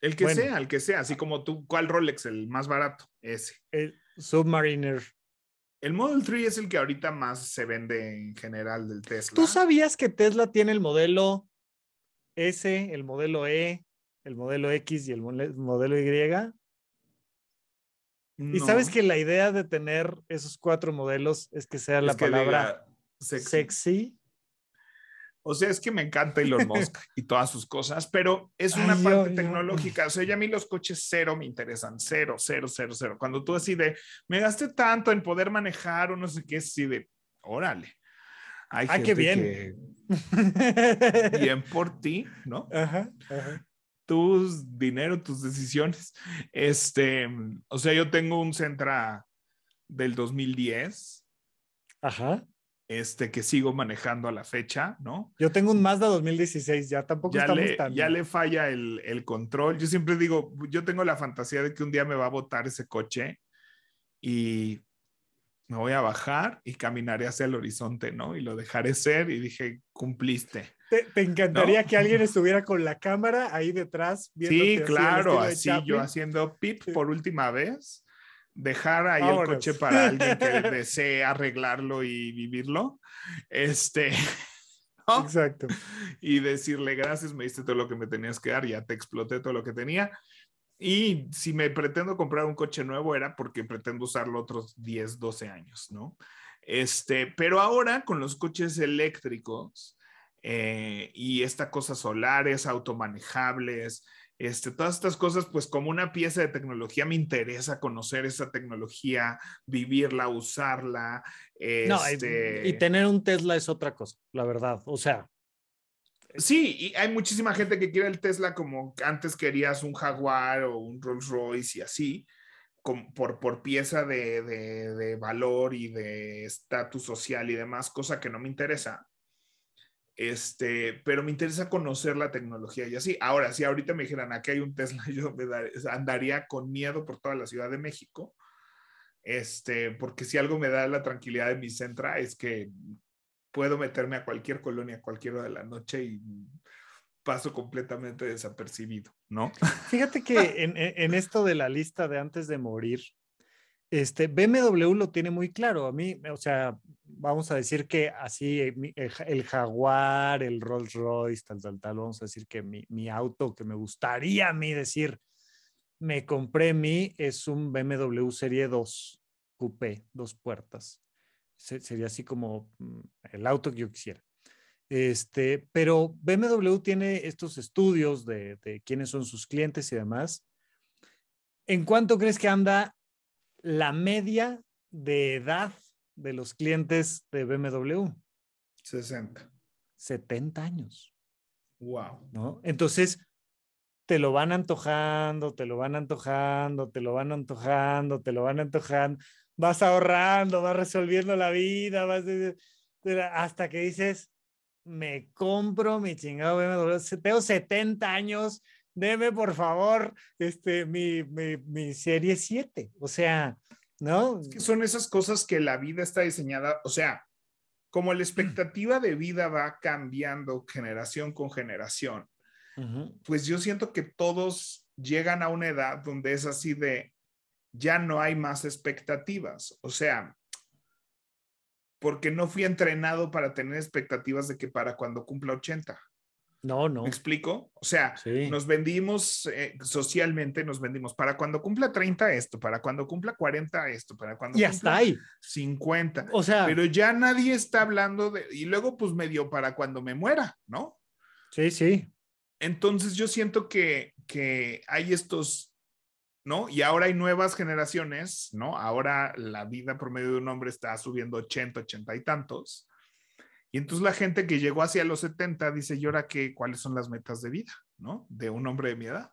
El que sea, el que sea, así como tú, ¿cuál Rolex? El más barato, ese. El Submariner. El Model 3 es el que ahorita más se vende en general del Tesla. ¿Tú sabías que Tesla tiene el modelo S, el modelo E, el modelo X y el modelo Y? Y sabes que la idea de tener esos cuatro modelos es que sea la palabra sexy. O sea, es que me encanta Elon Musk *laughs* y todas sus cosas, pero es una parte tecnológica. O sea, ya a mí los coches cero me interesan, cero, cero, cero, cero. Cuando tú decides, me gasté tanto en poder manejar o no sé qué, así de, órale. Ay, ah, qué bien. *laughs* bien por ti, ¿no? Ajá, Tus dinero, tus decisiones. Este, o sea, yo tengo un Centra del 2010. Ajá este, que sigo manejando a la fecha, ¿no? Yo tengo un Mazda 2016, ya tampoco está estamos Ya le falla el, el, control. Yo siempre digo, yo tengo la fantasía de que un día me va a botar ese coche y me voy a bajar y caminaré hacia el horizonte, ¿no? Y lo dejaré ser y dije, cumpliste. Te, encantaría que alguien *laughs* estuviera con la cámara ahí detrás. Sí, claro, así, yo haciendo pip por última vez dejar ahí el coche para alguien que *laughs* desee arreglarlo y vivirlo. Este. *laughs* Exacto. Y decirle gracias, me diste todo lo que me tenías que dar, ya te exploté todo lo que tenía. Y si me pretendo comprar un coche nuevo era porque pretendo usarlo otros 10, 12 años, ¿no? Este, pero ahora con los coches eléctricos eh, y esta cosa solares, automanejables, este, todas estas cosas, pues como una pieza de tecnología, me interesa conocer esa tecnología, vivirla, usarla. y este tener un Tesla es otra cosa, la verdad. O sea, Sí, y hay muchísima gente que quiere el Tesla como antes querías un Jaguar o un Rolls Royce y así, por, pieza de, de, valor y de estatus social y demás, cosa que no me interesa. Este, pero me interesa conocer la tecnología y así. Ahora, si ahorita me dijeran, aquí hay un Tesla, *laughs* yo me daría, andaría con miedo por toda la Ciudad de México. Este, porque si algo me da la tranquilidad de mi centra es que puedo meterme a cualquier colonia a cualquier hora de la noche y paso completamente desapercibido, ¿no? Fíjate que en, en, esto de la lista de antes de morir, este, BMW lo tiene muy claro. A mí, o sea, vamos a decir que así eh, el Jaguar, el Rolls Royce, tal, tal, tal, vamos a decir que mi, auto que me gustaría a mí decir, me compré mi, es un BMW Serie 2 Coupé, dos puertas. sería así como mm, el auto que yo quisiera. Este, pero BMW tiene estos estudios de, de quiénes son sus clientes y demás. ¿En cuánto crees que anda la media de edad de los clientes de BMW? 60. 70 años. Wow. Entonces, te lo van antojando, te lo van antojando, te lo van antojando, te lo van antojando. Vas ahorrando, vas resolviendo la vida, vas hasta que dices, me compro mi chingado BMW. Tengo 70 años deme por favor este, mi, serie 7. O sea, ¿no? son esas cosas que la vida está diseñada, o sea, como la expectativa de vida va cambiando generación con generación, pues yo siento que todos llegan a una edad donde es así de, ya no hay más expectativas, o sea, porque no fui entrenado para tener expectativas de que para cuando cumpla 80 no, no. ¿Me explico? O sea, nos vendimos eh, socialmente, nos vendimos para cuando cumpla 30 esto, para cuando cumpla 40 esto, para cuando cumpla ahí. 50. O sea, pero ya nadie está hablando de y luego pues medio para cuando me muera, ¿no? Sí, sí. Entonces yo siento que que hay estos ¿no? Y ahora hay nuevas generaciones, ¿no? Ahora la vida promedio de un hombre está subiendo 80, 80 y tantos y entonces la gente que llegó hacia los 70 dice, ¿y ahora qué? ¿Cuáles son las metas de vida, no? De un hombre de mi edad.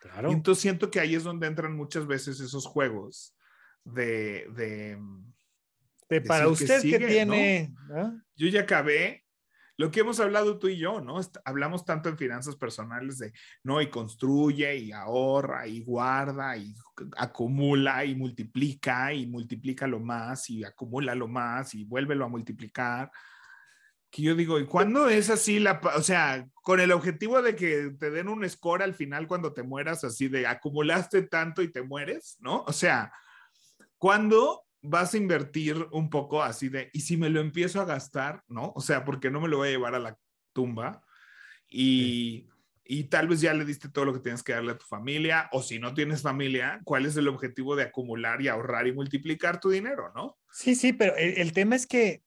Claro. Y entonces siento que ahí es donde entran muchas veces esos juegos de... de, para usted que, tiene... Yo ya acabé, lo que hemos hablado tú y yo, ¿no? Hablamos tanto en finanzas personales de, no, y construye, y ahorra, y guarda, y acumula, y multiplica, y multiplica lo más, y acumula lo más, y vuélvelo a multiplicar yo digo, ¿y cuándo es así la, o sea, con el objetivo de que te den un score al final cuando te mueras, así de acumulaste tanto y te mueres, ¿no? O sea, ¿cuándo vas a invertir un poco así de, y si me lo empiezo a gastar, ¿no? O sea, porque no me lo voy a llevar a la tumba y, y tal vez ya le diste todo lo que tienes que darle a tu familia, o si no tienes familia, ¿cuál es el objetivo de acumular y ahorrar y multiplicar tu dinero, ¿no? Sí, sí, pero el tema es que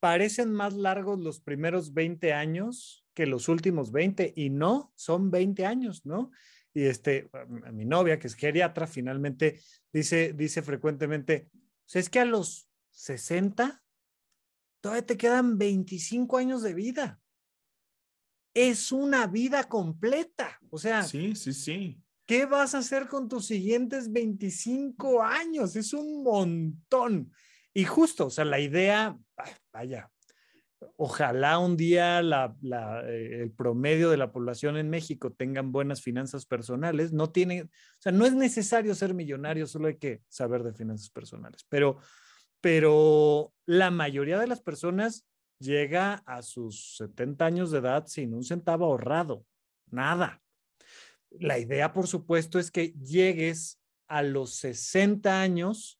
parecen más largos los primeros 20 años que los últimos 20 y no, son 20 años, ¿no? Y este, mi novia, que es geriatra, finalmente dice, dice frecuentemente, pues es que a los 60 todavía te quedan 25 años de vida. Es una vida completa, o sea. Sí, sí, sí. ¿Qué vas a hacer con tus siguientes 25 años? Es un montón. Y justo, o sea, la idea, ah, vaya, ojalá un día eh, el promedio de la población en México tengan buenas finanzas personales. No tienen o sea, no es necesario ser millonario, solo hay que saber de finanzas personales. Pero, pero la mayoría de las personas llega a sus 70 años de edad sin un centavo ahorrado, nada. La idea, por supuesto, es que llegues a los 60 años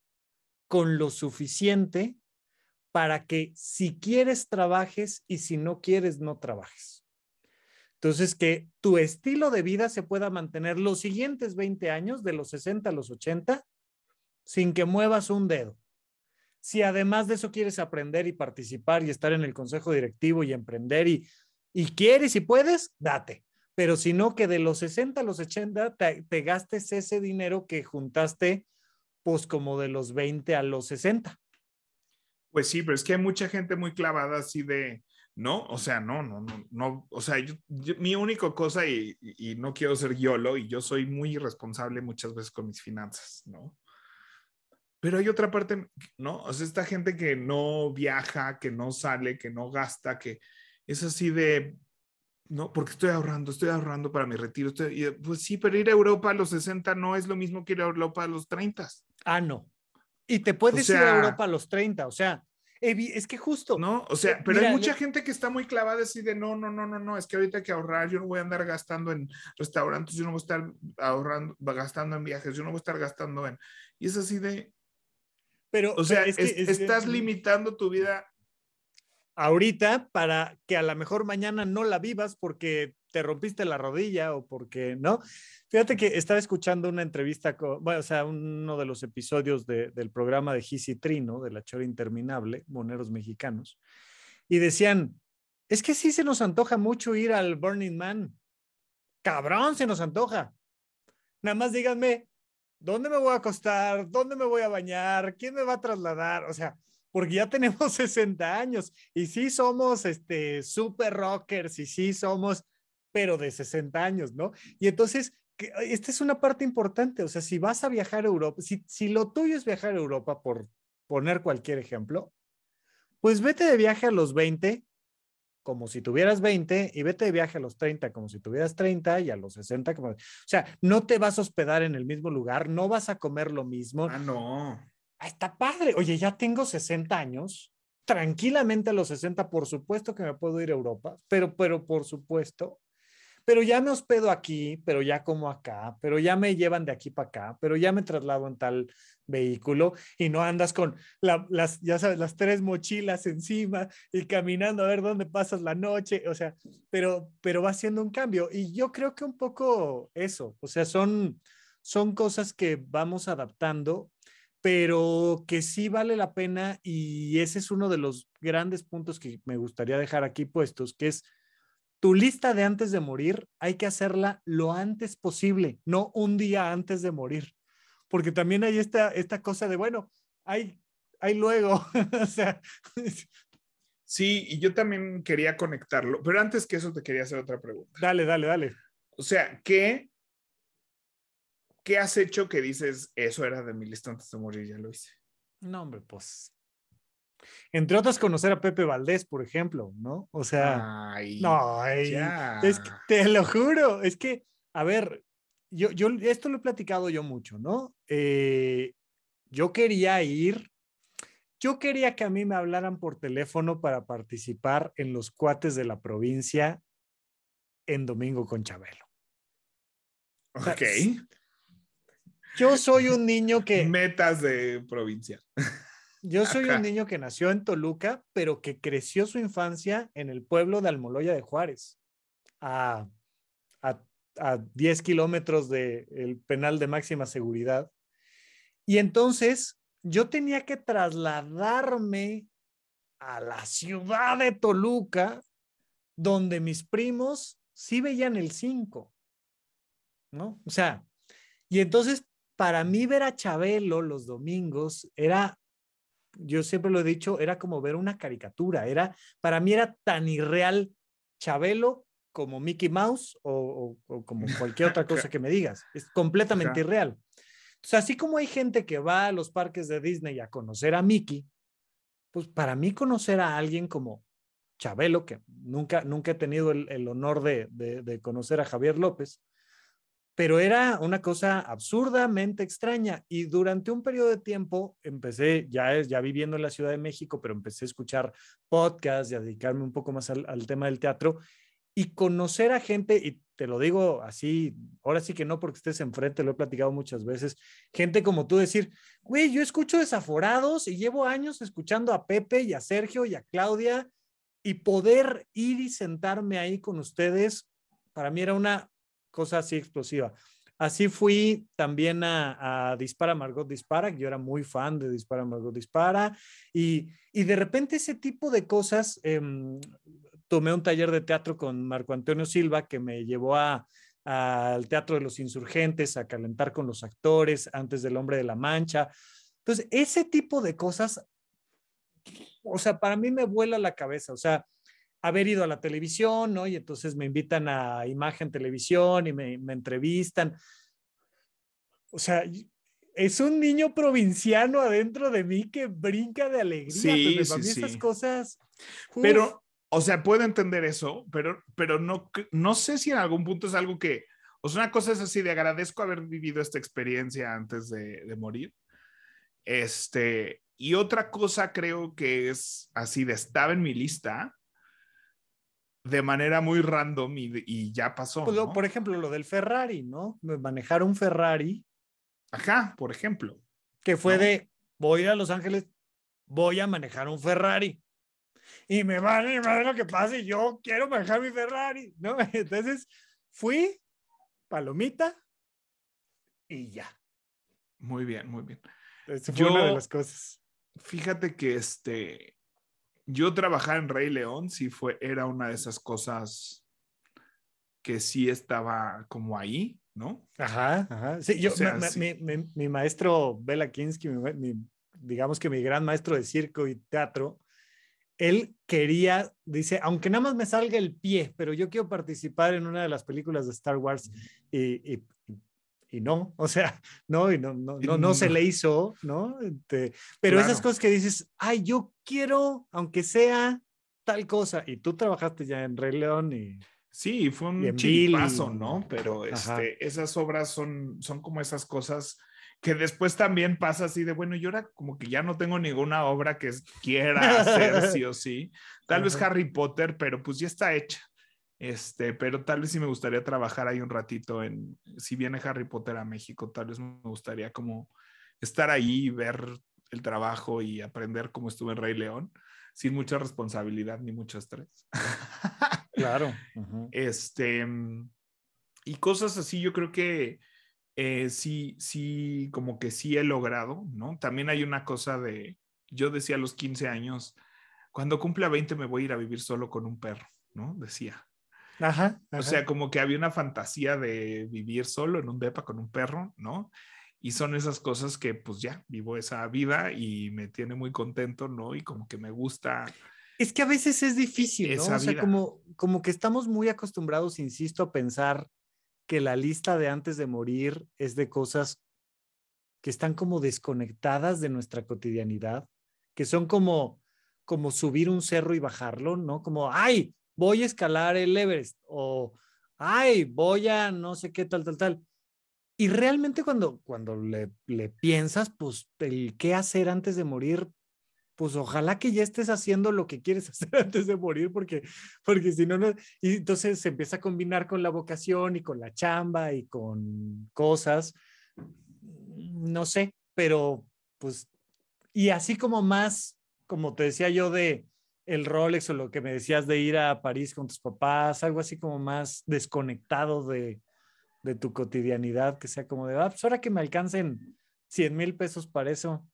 con lo suficiente para que si quieres trabajes y si no quieres no trabajes. Entonces, que tu estilo de vida se pueda mantener los siguientes 20 años, de los 60 a los 80, sin que muevas un dedo. Si además de eso quieres aprender y participar y estar en el consejo directivo y emprender y, y quieres y puedes, date. Pero si no, que de los 60 a los 80 te gastes ese dinero que juntaste pues como de los 20 a los 60. Pues sí, pero es que hay mucha gente muy clavada así de, no, o sea, no, no, no, no, o sea, mi única cosa y, no quiero ser YOLO y yo soy muy irresponsable muchas veces con mis finanzas, ¿no? Pero hay otra parte, ¿no? O sea, esta gente que no viaja, que no sale, que no gasta, que es así de, no, porque estoy ahorrando, estoy ahorrando para mi retiro. pues sí, pero ir a Europa a los 60 no es lo mismo que ir a Europa a los 30. Ah, no. Y te puedes ir a Europa a los 30, o sea, es que justo. No, o sea, eh, pero hay mucha gente que está muy clavada así de no, no, no, no, no, es que ahorita hay que ahorrar, yo no voy a andar gastando en restaurantes, yo no voy a estar ahorrando, gastando en viajes, yo no voy a estar gastando en. Y es así de. Pero, o sea, estás limitando tu vida ahorita para que a lo mejor mañana no la vivas porque te rompiste la rodilla o porque no. Fíjate que estaba escuchando una entrevista, con, o sea, uno de los episodios del programa de Gis Trino, de la chora interminable, Moneros Mexicanos, y decían, es que sí se nos antoja mucho ir al Burning Man. Cabrón, se nos antoja. Nada más díganme, ¿dónde me voy a acostar? ¿Dónde me voy a bañar? ¿Quién me va a trasladar? O sea, porque ya tenemos 60 *laughs* años y sí somos este, super rockers y sí somos, pero de 60 años, ¿no? Y entonces, esta es una parte importante, o sea, si vas a viajar a Europa, si, si lo tuyo es viajar a Europa, por poner cualquier ejemplo, pues vete de viaje a los 20 como si tuvieras 20 y vete de viaje a los 30 como si tuvieras 30 y a los 60 como... O sea, no te vas a hospedar en el mismo lugar, no vas a comer lo mismo. Ah, no ah, está padre, oye, ya tengo 60 años, tranquilamente a los 60, por supuesto que me puedo ir a Europa, pero, pero por supuesto, pero ya me hospedo aquí, pero ya como acá, pero ya me llevan de aquí para acá, pero ya me traslado en tal vehículo y no andas con las, ya sabes, las tres mochilas encima y caminando a ver dónde pasas la noche, o sea, pero, pero va siendo un cambio y yo creo que un poco eso, o sea, son, son cosas que vamos adaptando pero que sí vale la pena y ese es uno de los grandes puntos que me gustaría dejar aquí puestos, que es tu lista de antes de morir hay que hacerla lo antes posible, no un día antes de morir, porque también hay esta, esta cosa de, bueno, hay, hay luego, *laughs* Sí, y yo también quería conectarlo, pero antes que eso te quería hacer otra pregunta. Dale, dale, dale. O sea, ¿qué ¿qué has hecho que dices, eso era de mi lista antes de morir, ya lo hice? No, hombre, pues. Entre otras, conocer a Pepe Valdés, por ejemplo, ¿no? O sea, ay, no, es te lo juro, es que, a ver, yo, yo, esto lo he platicado yo mucho, ¿no? Eh, yo quería ir, yo quería que a mí me hablaran por teléfono para participar en los cuates de la provincia en Domingo con Chabelo. ok yo soy un niño que... *laughs* Metas de provincia. *laughs* Yo soy un niño que nació en Toluca, pero que creció su infancia en el pueblo de Almoloya de Juárez, a, a 10 kilómetros del penal de máxima seguridad. Y entonces yo tenía que trasladarme a la ciudad de Toluca, donde mis primos sí veían el 5, ¿no? O sea, y entonces para mí ver a Chabelo los domingos era, yo siempre lo he dicho, era como ver una caricatura, era, para mí era tan irreal Chabelo como Mickey Mouse o, como *laughs* cualquier otra cosa que me digas, es completamente irreal. Entonces, así como hay gente que va a los parques de Disney a conocer a Mickey, pues para mí conocer a alguien como Chabelo, que nunca, nunca he tenido el, honor de, conocer a Javier López, pero era una cosa absurdamente extraña y durante un periodo de tiempo empecé, ya, es, ya viviendo en la Ciudad de México, pero empecé a escuchar podcasts y a dedicarme un poco más al, al tema del teatro y conocer a gente, y te lo digo así, ahora sí que no porque estés enfrente, lo he platicado muchas veces, gente como tú decir, güey, yo escucho desaforados y llevo años escuchando a Pepe y a Sergio y a Claudia y poder ir y sentarme ahí con ustedes, para mí era una cosa así explosiva. Así fui también a, Dispara Margot Dispara, yo era muy fan de Dispara Margot Dispara, y, de repente ese tipo de cosas, em, tomé un taller de teatro con Marco Antonio Silva que me llevó al Teatro de los Insurgentes, a calentar con los actores antes del Hombre de la Mancha. Entonces, ese tipo de cosas, o sea, para mí me vuela la cabeza, o sea, haber ido a la televisión, ¿no? Y entonces me invitan a Imagen Televisión y me, entrevistan. O sea, es un niño provinciano adentro de mí que brinca de alegría. Pues, sí, sí, sí. esas cosas. Pero, o sea, puedo entender eso, pero, pero no, no sé si en algún punto es algo que. O sea, una cosa es así de agradezco haber vivido esta experiencia antes de, de morir. Este, y otra cosa creo que es así de estaba en mi lista de manera muy random y, ya pasó. Pues por ejemplo, lo del Ferrari, ¿no? Manejar un Ferrari. Ajá, por ejemplo. Que fue de, voy a Los Ángeles, voy a manejar un Ferrari. Y me van me van lo que pase, yo quiero manejar mi Ferrari, ¿no? *laughs* Entonces fui, palomita y ya. Muy bien, muy bien. yo, una de las cosas. Fíjate que este, yo trabajar en Rey León sí fue, era una de esas cosas que sí estaba como ahí, ¿no? Ajá, ajá. Sí, yo, Mi, maestro Bela Kinsky, digamos que mi gran maestro de circo y teatro, él quería, dice, aunque nada más me salga el pie, pero yo quiero participar en una de las películas de Star Wars y y no, o sea, *laughs* no, y no, no, no, no se le hizo, ¿no? Este, pero esas cosas que dices, ay, yo quiero, aunque sea tal cosa, y tú trabajaste ya en Rey León y... Sí, fue un chiquitazo, ¿no? Pero este, esas obras son, son como esas cosas que después también pasa así de, bueno, yo ahora como que ya no tengo ninguna obra que quiera hacer sí o *laughs* sí. Tal vez Harry Potter, pero pues ya está hecha, este, pero tal vez si me gustaría trabajar ahí un ratito en, si viene Harry Potter a México, tal vez me gustaría como estar ahí y ver el trabajo y aprender cómo estuve en Rey León, sin mucha responsabilidad ni mucho estrés. *laughs* Claro. Este, mm, y cosas así, yo creo que eh, sí, sí, como que sí he logrado, ¿no? También hay una cosa de, yo decía a los 15 años, cuando cumpla 20 me voy a ir a vivir solo con un perro, ¿no? Decía. Ajá, O sea, como que había una fantasía de vivir solo en un depa con un perro, ¿no? Y son esas cosas que pues ya vivo esa vida y me tiene muy contento, ¿no? Y como que me gusta. Es que a veces es difícil, ¿no? o sea, Como, como que estamos muy acostumbrados, insisto, a pensar que la lista de antes de morir es de cosas que están como desconectadas de nuestra cotidianidad, que son como, como subir un cerro y bajarlo, ¿no? Como, ay, voy a escalar el Everest o, ay, voy a no sé qué, tal, tal, tal. Y realmente cuando, cuando le, piensas, pues el qué hacer antes de morir, pues ojalá que ya estés haciendo lo que quieres *laughs* hacer antes de morir, porque, porque si no, no, y entonces se empieza a combinar con la vocación y con la chamba y con cosas, no sé, pero pues, y así como más, como te decía yo, de el Rolex o lo que me decías de ir a París con tus papás, algo así como más desconectado de, tu cotidianidad, que sea como de, ah, pues, ahora que me alcancen 100 mil pesos para eso.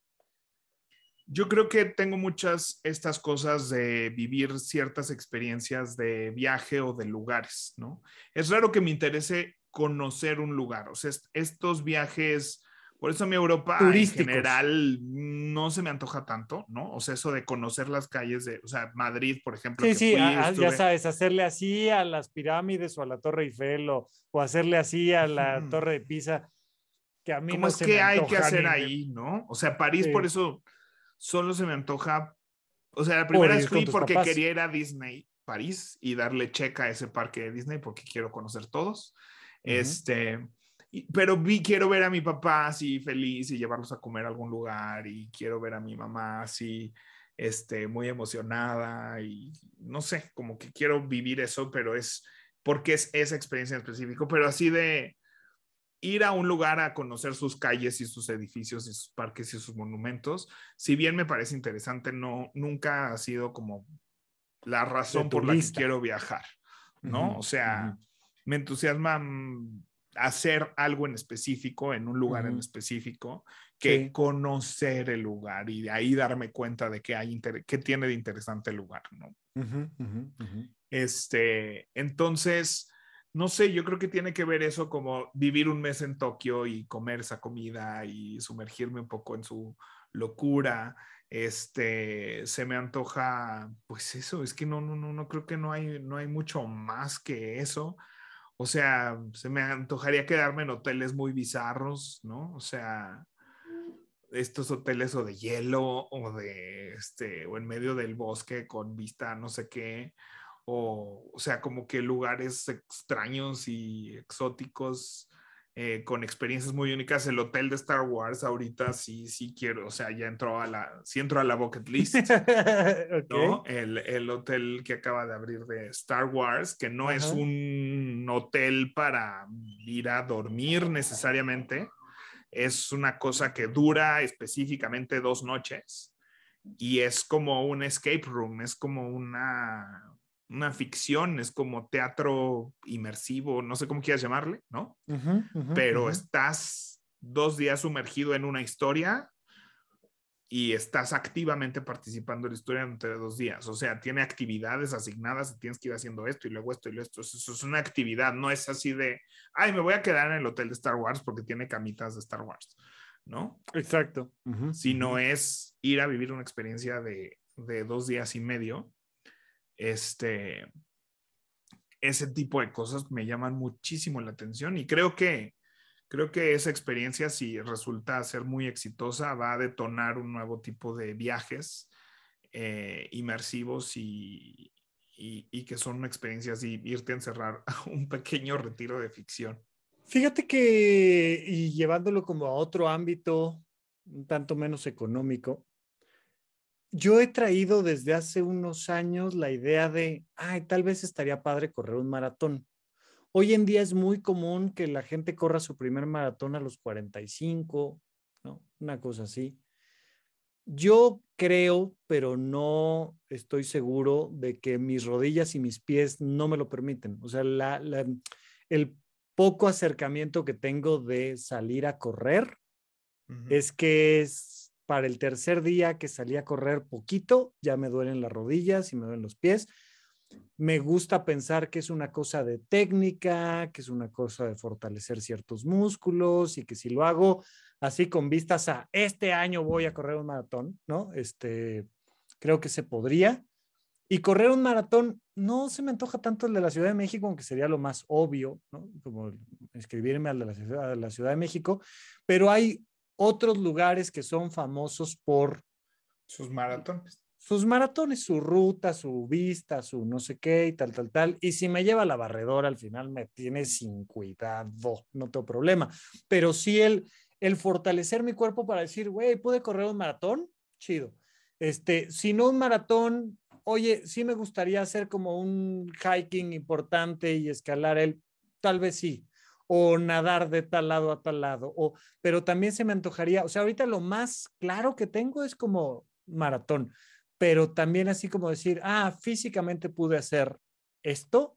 Yo creo que tengo muchas estas cosas de vivir ciertas experiencias de viaje o de lugares, ¿no? Es raro que me interese conocer un lugar, o sea, estos viajes por eso mi Europa en general no se me antoja tanto, ¿no? O sea, eso de conocer las calles de, o sea, Madrid, por ejemplo. Sí, sí, ya sabes, hacerle así a las pirámides o a la Torre Eiffel o, hacerle así a la Torre de Pisa, que a mí no es que hay que hacer ahí, ¿no? O sea, París por eso solo se me antoja, o sea, la primera vez fui porque quería ir a Disney, París, y darle checa a ese parque de Disney porque quiero conocer todos. Este pero vi, quiero ver a mi papá así feliz y llevarlos a comer a algún lugar y quiero ver a mi mamá así, este, muy emocionada y no sé, como que quiero vivir eso, pero es porque es esa experiencia en específico, pero así de ir a un lugar a conocer sus calles y sus edificios y sus parques y sus monumentos, si bien me parece interesante, no, nunca ha sido como la razón por la que quiero viajar, ¿no? o sea, me entusiasma mm, hacer algo en específico, en un lugar en específico, que conocer el lugar y de ahí darme cuenta de que hay que tiene de interesante el lugar, ¿no? este, entonces, no sé, yo creo que tiene que ver eso como vivir un mes en Tokio y comer esa comida y sumergirme un poco en su locura. Este, se me antoja, pues eso, es que no, no, no, no creo que no hay, no hay mucho más que eso. O sea, se me antojaría quedarme en hoteles muy bizarros, ¿no? O sea, estos hoteles o de hielo o de este o en medio del bosque con vista no sé qué o o sea como que lugares extraños y exóticos eh, con experiencias muy únicas. El hotel de Star Wars ahorita sí, sí quiero, o sea, ya entró a la, sí entró a la bucket list, *laughs* ¿no? El, hotel que acaba de abrir de Star Wars, que no es un hotel para ir a dormir necesariamente, es una cosa que dura específicamente dos noches y es como un escape room, es como una, una ficción, es como teatro inmersivo, no sé cómo quieras llamarle, ¿no? Pero estás dos días sumergido en una historia y estás activamente participando en la historia durante dos días. O sea, tiene actividades asignadas y tienes que ir haciendo esto y luego esto y luego esto. Eso es una actividad, no es así de, ay, me voy a quedar en el hotel de Star Wars porque tiene camitas de Star Wars, ¿no? Exacto. Sino es ir a vivir una experiencia de dos días y medio este, ese tipo de cosas me llaman muchísimo la atención y creo que, creo que esa experiencia, si resulta ser muy exitosa, va a detonar un nuevo tipo de viajes eh, inmersivos y, y, que son experiencias y irte a encerrar *laughs* a un pequeño retiro de ficción. Fíjate que, y llevándolo como a otro ámbito, un tanto menos económico, yo he traído desde hace unos años la idea de, ay, tal vez estaría padre correr un maratón. Hoy en día es muy común que la gente corra su primer maratón a los 45, ¿no? Una cosa así. Yo creo, pero no estoy seguro de que mis rodillas y mis pies no me lo permiten. O sea, el poco acercamiento que tengo de salir a correr es que es para el tercer día que salí a correr poquito, ya me duelen las rodillas y me duelen los pies. Me gusta pensar que es una cosa de técnica, que es una cosa de fortalecer ciertos músculos y que si lo hago así con vistas a este año voy a correr un maratón, ¿no? Este, creo que se podría. Y correr un maratón no se me antoja tanto el de la Ciudad de México, aunque sería lo más obvio, ¿no? Como escribirme al de la, Ciudad de México, pero hay otros lugares que son famosos por... Sus maratones. Sus maratones, su ruta, su vista, su no sé qué y tal, tal, tal. Y si me lleva la barredora, al final me tiene sin cuidado, no tengo problema. Pero si el, el fortalecer mi cuerpo para decir, güey, ¿pude correr un maratón? Chido. Este, si no un maratón, oye, sí me gustaría hacer como un hiking importante y escalar el, tal vez sí o nadar de tal lado a tal lado, o, pero también se me antojaría, o sea, ahorita lo más claro que tengo es como maratón, pero también así como decir, ah, físicamente pude hacer esto,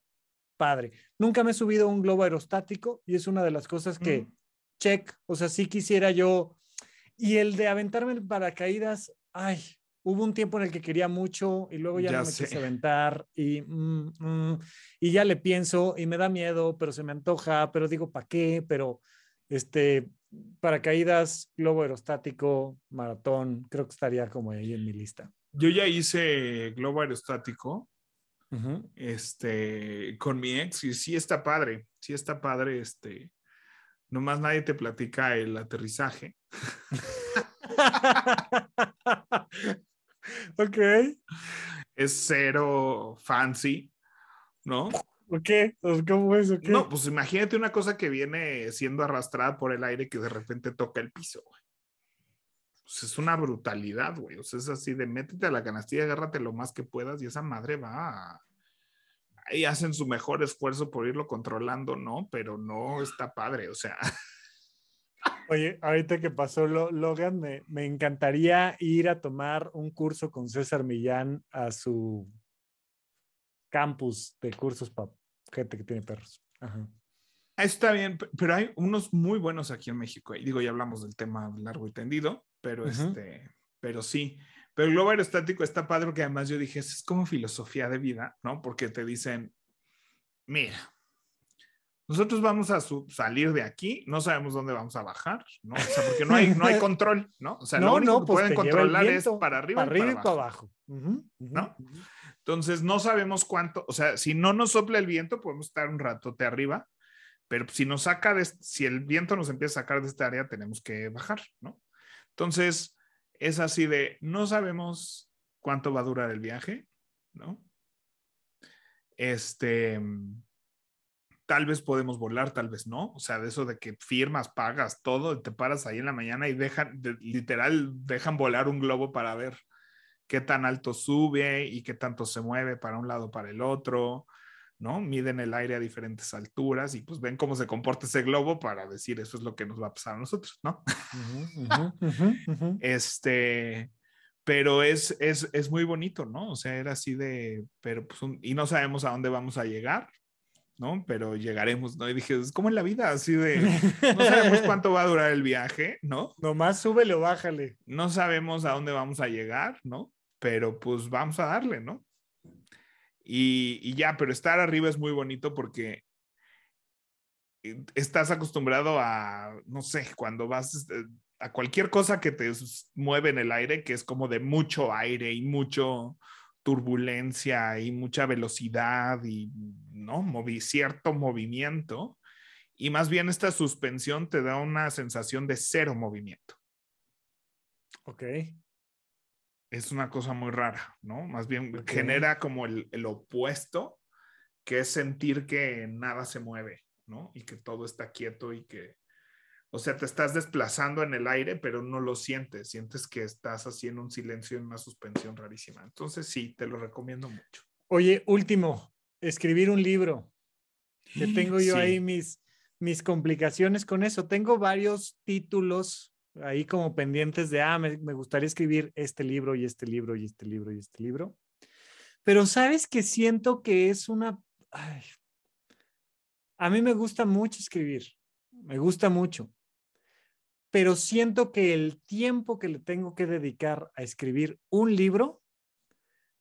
padre. Nunca me he subido a un globo aerostático y es una de las cosas que, mm. check, o sea, sí quisiera yo, y el de aventarme en paracaídas, ay, Hubo un tiempo en el que quería mucho y luego ya, no me quise aventar y, mm, mm, y ya le pienso y me da miedo, pero se me antoja, pero digo, ¿para qué? Pero este, paracaídas, globo aerostático, maratón, creo que estaría como ahí en mi lista. Yo ya hice globo aerostático este, con mi ex y sí está padre, sí está padre, este, nomás nadie te platica el aterrizaje. *laughs* *laughs* *laughs* Ok. Es cero fancy, ¿no? ¿Por qué? ¿Cómo es? No, pues imagínate una cosa que viene siendo arrastrada por el aire que de repente toca el piso, güey. Pues es una brutalidad, güey. O sea, es así de métete a la canastilla, agárrate lo más que puedas y esa madre va Ahí hacen su mejor esfuerzo por irlo controlando, ¿no? Pero no está padre, o sea. *laughs* Oye, ahorita que pasó Logan, me, me, encantaría ir a tomar un curso con César Millán a su campus de cursos para gente que tiene perros. Ajá. Ah, está bien, pero hay unos muy buenos aquí en México. Y digo, ya hablamos del tema largo y tendido, pero este, pero sí. Pero el globo aerostático está padre porque además yo dije, es como filosofía de vida, ¿no? Porque te dicen, mira, nosotros vamos a salir de aquí, no sabemos dónde vamos a bajar, ¿no? O sea, porque no hay, no hay *laughs* control, ¿no? O sea, no, pues pueden controlar es para arriba, para arriba y para abajo, ¿no? Entonces, no sabemos cuánto, o sea, si no nos sopla el viento, podemos estar un ratote arriba, pero si nos saca, de, si el viento nos empieza a sacar de esta área, tenemos que bajar, ¿no? Entonces, es así de, no sabemos cuánto va a durar el viaje, ¿no? Este tal vez podemos volar, tal vez no. O sea, de eso de que firmas, pagas todo, te paras ahí en la mañana y dejan, literal, dejan volar un globo para ver qué tan alto sube y qué tanto se mueve para un lado, para el otro, ¿no? Miden el aire a diferentes alturas y pues ven cómo se comporta ese globo para decir eso es lo que nos va a pasar a nosotros, ¿no? *laughs* Este, pero es, es, es, muy bonito, ¿no? O sea, era así de, pero pues, y no sabemos a dónde vamos a llegar, ¿no? Pero llegaremos, ¿no? Y dije, es como en la vida, así de, no sabemos *laughs* cuánto va a durar el viaje, ¿no? Nomás súbele o bájale. No sabemos a dónde vamos a llegar, ¿no? Pero pues vamos a darle, ¿no? Y, y ya, pero estar arriba es muy bonito porque eh, estás acostumbrado a, no sé, cuando vas este, a cualquier cosa que te mueve en el aire, que es como de mucho aire y mucho, turbulencia y mucha velocidad y ¿no? cierto movimiento. Y más bien esta suspensión te da una sensación de cero movimiento. Ok. Es una cosa muy rara, ¿no? Más bien genera como el, el, opuesto, que es sentir que nada se mueve, ¿no? Y que todo está quieto y que o sea, te estás desplazando en el aire, pero no lo sientes. Sientes que estás haciendo un silencio en una suspensión rarísima. Entonces, sí, te lo recomiendo mucho. Oye, último, escribir un libro. Que mm, tengo yo ahí mis, mis complicaciones con eso. Tengo varios títulos ahí como pendientes de, ah, me, gustaría escribir este libro y este libro y este libro y este libro. Pero sabes que siento que es una... a mí me gusta mucho escribir, me gusta mucho pero siento que el tiempo que le tengo que dedicar a escribir un libro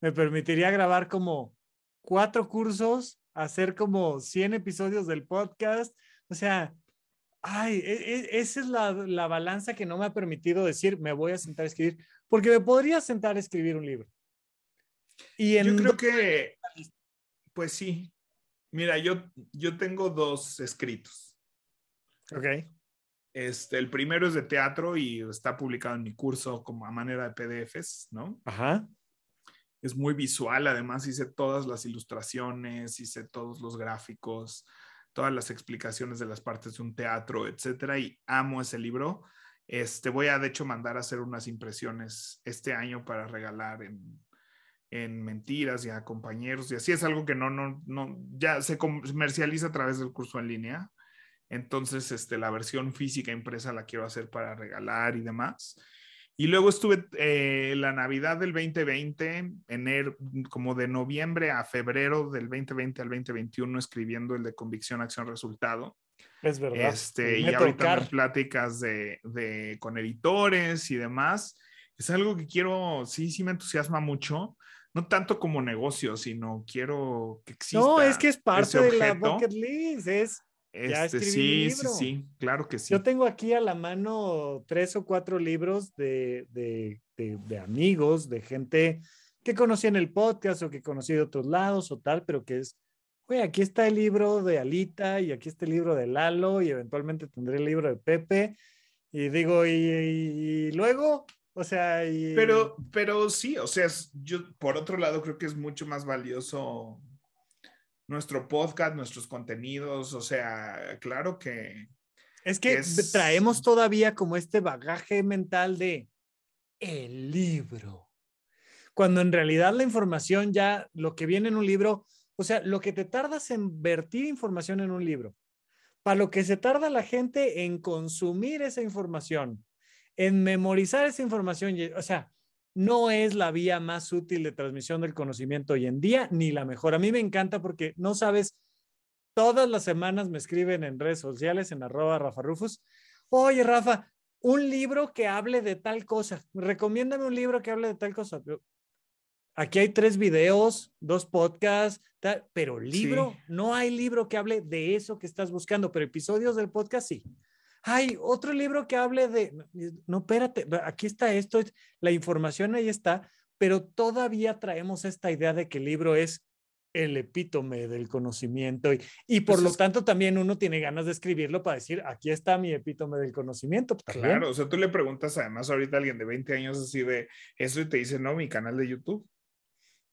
me permitiría grabar como cuatro cursos, hacer como 100 episodios del podcast. O sea, e, e, esa es la, balanza que no me ha permitido decir, me voy a sentar a escribir, porque me podría sentar a escribir un libro. Y Yo creo que, pues sí, mira, yo, yo tengo dos escritos. Ok. Este, el primero es de teatro y está publicado en mi curso como a manera de PDFs, ¿no? Ajá. Es muy visual, además hice todas las ilustraciones, hice todos los gráficos, todas las explicaciones de las partes de un teatro, etcétera, y amo ese libro. Este, voy a de hecho mandar a hacer unas impresiones este año para regalar en, mentiras y a compañeros y así es algo que no, no, no, ya se comercializa a través del curso en línea, entonces, este, la versión física impresa la quiero hacer para regalar y demás. Y luego estuve eh, la Navidad del 2020, enero, como de noviembre a febrero del 2020 al 2021, escribiendo el de Convicción, Acción, Resultado. Es verdad. Este, y ahorita pláticas de, con editores y demás. Es algo que quiero, sí, sí me entusiasma mucho no tanto como negocio, sino quiero que exista. No, es que es parte de la list, es ya este, sí, sí, sí, claro que sí. Yo tengo aquí a la mano tres o cuatro libros de, amigos, de gente que conocí en el podcast o que conocí de otros lados o tal, pero que es, güey, aquí está el libro de Alita y aquí está el libro de Lalo y eventualmente tendré el libro de Pepe. Y digo, y, luego, o sea, y... Pero, pero sí, o sea, yo por otro lado creo que es mucho más valioso nuestro podcast, nuestros contenidos, o sea, claro que... Es que traemos todavía como este bagaje mental de el libro, cuando en realidad la información ya, lo que viene en un libro, o sea, lo que te tardas en vertir información en un libro, para lo que se tarda la gente en consumir esa información, en memorizar esa información, o sea, no es la vía más útil de transmisión del conocimiento hoy en día, ni la mejor. A mí me encanta porque no sabes, todas las semanas me escriben en redes sociales, en arroba Rafa Rufus, oye Rafa, un libro que hable de tal cosa, recomiéndame un libro que hable de tal cosa. Aquí hay tres videos, dos podcasts, pero libro, no hay libro que hable de eso que estás buscando, pero episodios del podcast sí hay otro libro que hable de, no, espérate, aquí está esto, la información ahí está, pero todavía traemos esta idea de que el libro es el epítome del conocimiento y, y por pues lo tanto también uno tiene ganas de escribirlo para decir, aquí está mi epítome del conocimiento. Pues, claro, o sea, tú le preguntas además ahorita a alguien de 20 años así de eso y te dice, no, mi canal de YouTube.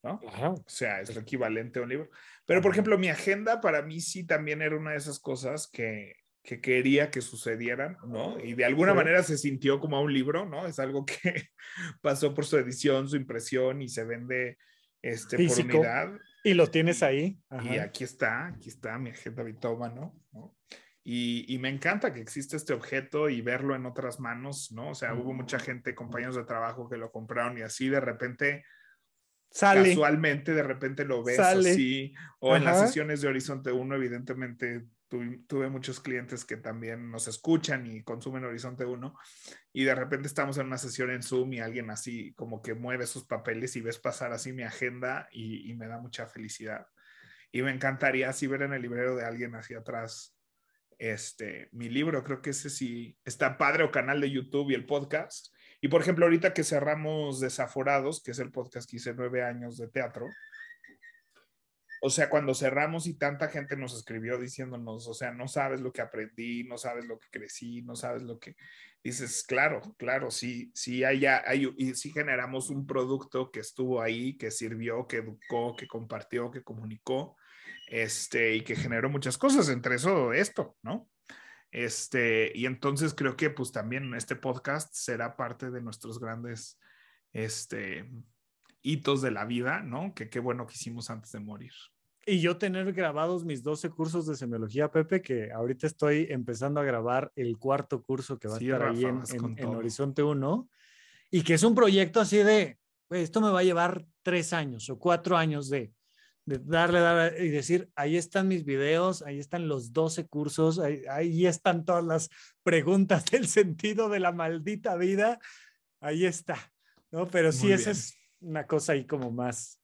¿no? O sea, es lo este. equivalente a un libro. Pero, por ejemplo, mi agenda para mí sí también era una de esas cosas que, que quería que sucedieran, ¿no? Y de alguna manera se sintió como a un libro, ¿no? Es algo que *laughs* pasó por su edición, su impresión y se vende este, por unidad. Y lo tienes ahí. Y aquí está, aquí está mi agenda bitómano, ¿no? Y, me encanta que exista este objeto y verlo en otras manos, ¿no? O sea, hubo mucha gente, compañeros de trabajo que lo compraron y así de repente, sale. casualmente, de repente lo ves así, o en las sesiones de Horizonte 1, evidentemente tuve, muchos clientes que también nos escuchan y consumen Horizonte 1 y de repente estamos en una sesión en Zoom y alguien así como que mueve sus papeles y ves pasar así mi agenda y, me da mucha felicidad. Y me encantaría así ver en el librero de alguien hacia atrás este, mi libro. Creo que ese sí está padre o canal de YouTube y el podcast. Y por ejemplo, ahorita que cerramos Desaforados, que es el podcast que hice nueve años de teatro, o sea, cuando cerramos y tanta gente nos escribió diciéndonos, o sea, no sabes lo que aprendí, no sabes lo que crecí, no sabes lo que dices, claro, claro, sí, sí, hay, hay, y sí generamos un producto que estuvo ahí, que sirvió, que educó, que compartió, que comunicó, este, y que generó muchas cosas, entre eso esto, ¿no? Este, y entonces creo que pues también este podcast será parte de nuestros grandes, este, hitos de la vida, ¿no? Que qué bueno que hicimos antes de morir y yo tener grabados mis 12 cursos de semiología, Pepe, que ahorita estoy empezando a grabar el cuarto curso que va a estar ahí en, Horizonte 1, y que es un proyecto así de, esto me va a llevar tres años o cuatro años de, darle, y decir, ahí están mis videos, ahí están los 12 cursos, ahí, ahí están todas las preguntas *laughs* del sentido de la maldita vida, ahí está, ¿no? Pero sí, esa es una cosa ahí como más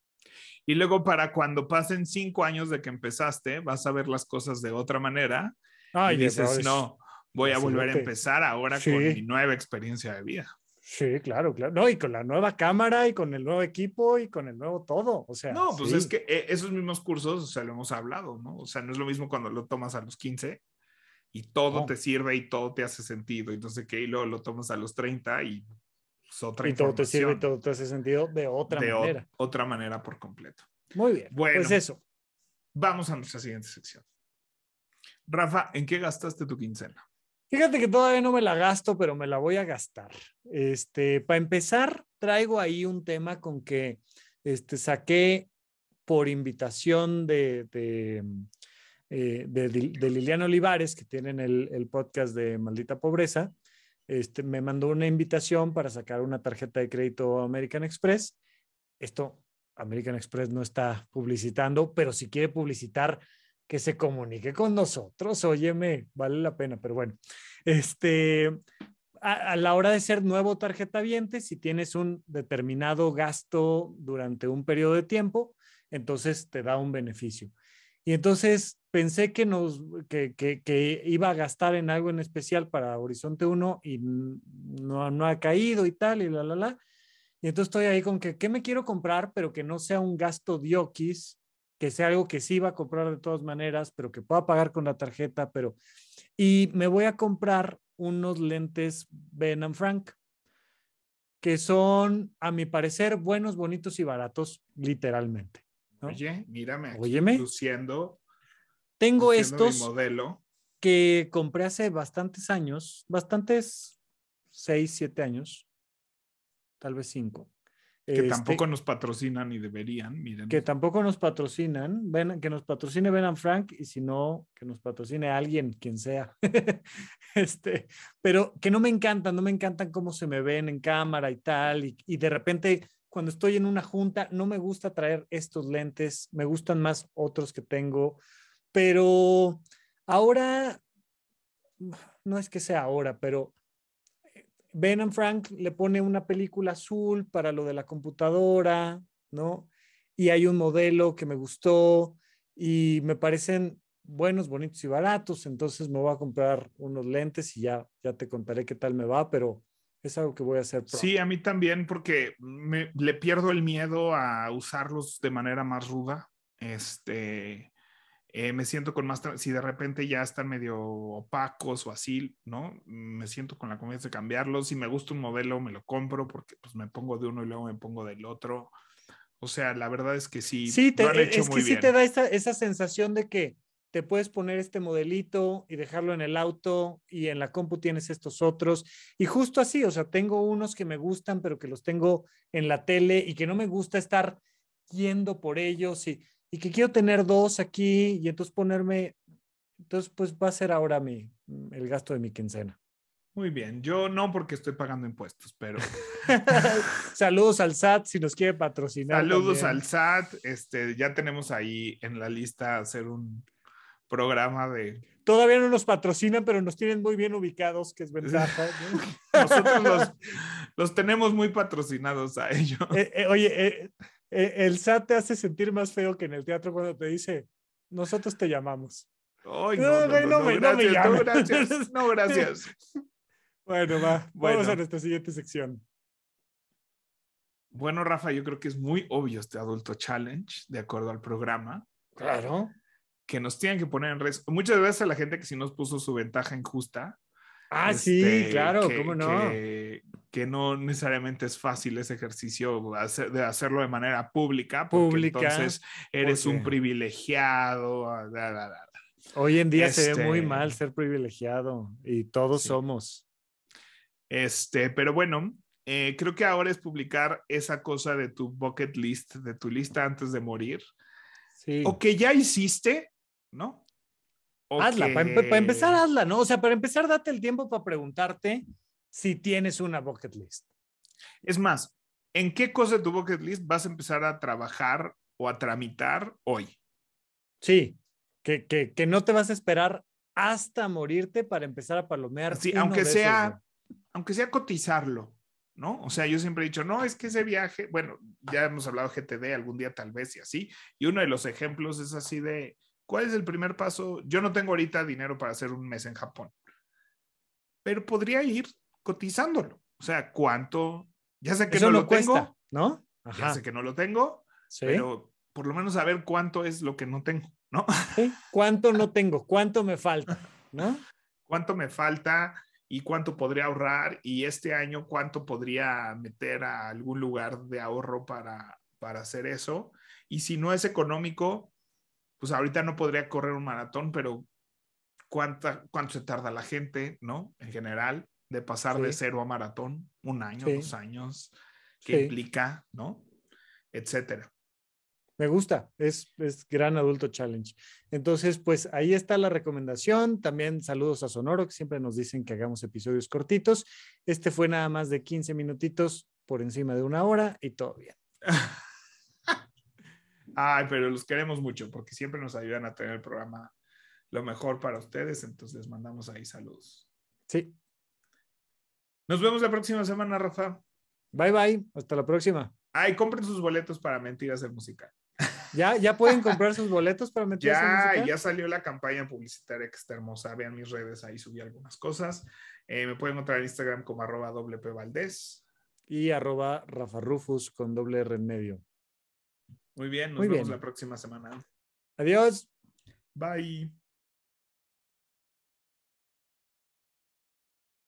y luego para cuando pasen cinco años de que empezaste, vas a ver las cosas de otra manera. y dices, no, voy a volver a empezar ahora con mi nueva experiencia de vida. Sí, claro, claro. No, y con la nueva cámara y con el nuevo equipo y con el nuevo todo. O sea, no, pues es que eh, esos mismos cursos, o sea, lo hemos hablado, ¿no? O sea, no es lo mismo cuando lo tomas a los 15 y todo te sirve y todo te hace sentido. Entonces, qué y luego lo tomas a los 30 y pues, y todo te sirve todo te sentido de otra manera. otra manera por completo. Muy bien. Pues bueno, pues eso. Vamos a nuestra siguiente sección. Rafa, ¿en qué gastaste tu quincena? Fíjate que todavía no me la gasto, pero me la voy a gastar. Este, para empezar, traigo ahí un tema con que este, saqué por invitación de, de, eh, de, Liliana Olivares, que tienen el, el, podcast de Maldita Pobreza, este, me mandó una invitación para sacar una tarjeta de crédito American Express. Esto American Express no está publicitando, pero si quiere publicitar, que se comunique con nosotros. Óyeme, vale la pena, pero bueno. Este, a, a, la hora de ser nuevo tarjeta viente, si tienes un determinado gasto durante un periodo de tiempo, entonces te da un beneficio. Y entonces pensé que, nos, iba a gastar en algo en especial para Horizonte 1 y no, ha caído y tal, y la, la, la. Y entonces estoy ahí con que, ¿qué me quiero comprar? Pero que no sea un gasto diokis, que sea algo que sí iba a comprar de todas maneras, pero que pueda pagar con la tarjeta, pero... Y me voy a comprar unos lentes Ben Frank, que son, a mi parecer, buenos, bonitos y baratos, literalmente. Oye, mírame aquí luciendo. Tengo estos modelo. que compré hace bastantes años, bastantes seis, siete años, tal vez cinco. Que este, tampoco nos patrocinan y deberían, miren. Que tampoco nos patrocinan, ven, que nos patrocine Ben Frank y si no, que nos patrocine alguien, quien sea. *laughs* este, pero que no me encantan, no me encantan cómo se me ven en cámara y tal, y de repente cuando estoy en una junta, no me gusta traer estos lentes, me gustan más otros que tengo, pero ahora, no es que sea ahora, pero eh, Ben and Frank le pone una película azul para lo de la computadora, ¿no? Y hay un modelo que me gustó y me parecen buenos, bonitos y baratos, entonces me voy a comprar unos lentes y ya, ya te contaré qué tal me va, pero es algo que voy a hacer. Sí, a mí también, porque me, le pierdo el miedo a usarlos de manera más ruda. Este, eh, me siento con más, si de repente ya están medio opacos o así, ¿no? Me siento con la confianza de cambiarlos. Si me gusta un modelo, me lo compro porque pues me pongo de uno y luego me pongo del otro. O sea, la verdad es que sí. Sí, e, es que sí te da esa sensación de que te puedes poner este modelito y dejarlo en el auto y en la compu tienes estos otros. Y justo así, o sea, tengo unos que me gustan, pero que los tengo en la tele y que no me gusta estar yendo por ellos y, y que quiero tener dos aquí y entonces ponerme, entonces pues va a ser ahora mi, el gasto de mi quincena. Muy bien, yo no porque estoy pagando impuestos, pero. *laughs* Saludos al SAT si nos quiere patrocinar. Saludos al SAT, este, ya tenemos ahí en la lista hacer un, programa de... Todavía no nos patrocinan, pero nos tienen muy bien ubicados, que es ventaja. *laughs* Nosotros los, tenemos muy patrocinados a ellos. Eh, eh, oye, eh, el SAT te hace sentir más feo que en el teatro cuando te dice, nosotros te llamamos. Ay, no, no, no, me, llaman. no, gracias, *laughs* Bueno, va. Bueno. Vamos a nuestra siguiente sección. Bueno, Rafa, yo creo que es muy obvio este Adulto Challenge, de acuerdo al programa. Claro que nos tienen que poner en redes. Muchas veces a la gente que sí nos puso su ventaja injusta. Ah, sí, este, claro, cómo no. Que, no necesariamente es fácil ese ejercicio de hacerlo de manera pública, pública, entonces eres un privilegiado. Ah, Hoy en día se ve este, muy mal ser privilegiado y todos somos. Este, pero bueno, eh, creo que ahora es publicar esa cosa de tu bucket list, de tu lista antes de morir. Sí. o que ya hiciste ¿no? Hazla, para, empezar, hazla, ¿no? O sea, para empezar, date el tiempo para preguntarte si tienes una bucket list. Es más, ¿en qué cosa de tu bucket list vas a empezar a trabajar o a tramitar hoy? Sí, que, no te vas a esperar hasta morirte para empezar a palomear. Sí, aunque sea, aunque sea cotizarlo, ¿no? O sea, yo siempre he dicho, no, es que ese viaje, bueno, ya hemos hablado GTD algún día tal vez y así, y uno de los ejemplos es así de, ¿Cuál es el primer paso? Yo no tengo ahorita dinero para hacer un mes en Japón, pero podría ir cotizándolo. O sea, ¿cuánto? Ya sé que no lo tengo, ¿no? Ya sé que no lo tengo, pero por lo menos saber cuánto es lo que no tengo, ¿no? *laughs* ¿Cuánto no tengo? ¿Cuánto me falta? ¿No? ¿Cuánto me falta? y cuánto podría ahorrar y este año cuánto podría meter a algún lugar de ahorro para, para hacer eso. Y si no es económico, pues ahorita no podría correr un maratón, pero ¿cuánta, cuánto se tarda la gente, ¿no? En general, de pasar de cero a maratón, un año, dos años, ¿qué implica, ¿no? Etcétera. Me gusta, es, es Gran Adulto Challenge. Entonces, pues ahí está la recomendación. También saludos a Sonoro, que siempre nos dicen que hagamos episodios cortitos. Este fue nada más de 15 minutitos por encima de una hora y todo bien. *laughs* Ay, pero los queremos mucho porque siempre nos ayudan a tener el programa lo mejor para ustedes. Entonces les mandamos ahí saludos. Sí. Nos vemos la próxima semana, Rafa. Bye bye. Hasta la próxima. Ay, compren sus boletos para Mentiras el Musical. ¿Ya, ya pueden comprar sus boletos para Mentiras el Musical. Ya ya salió la campaña publicitaria que está hermosa. Vean mis redes, ahí subí algunas cosas. Eh, me pueden encontrar en Instagram como arroba Y arroba Rafa Rufus con doble R medio. Muy bien, nos vemos la próxima semana. Adiós. Bye.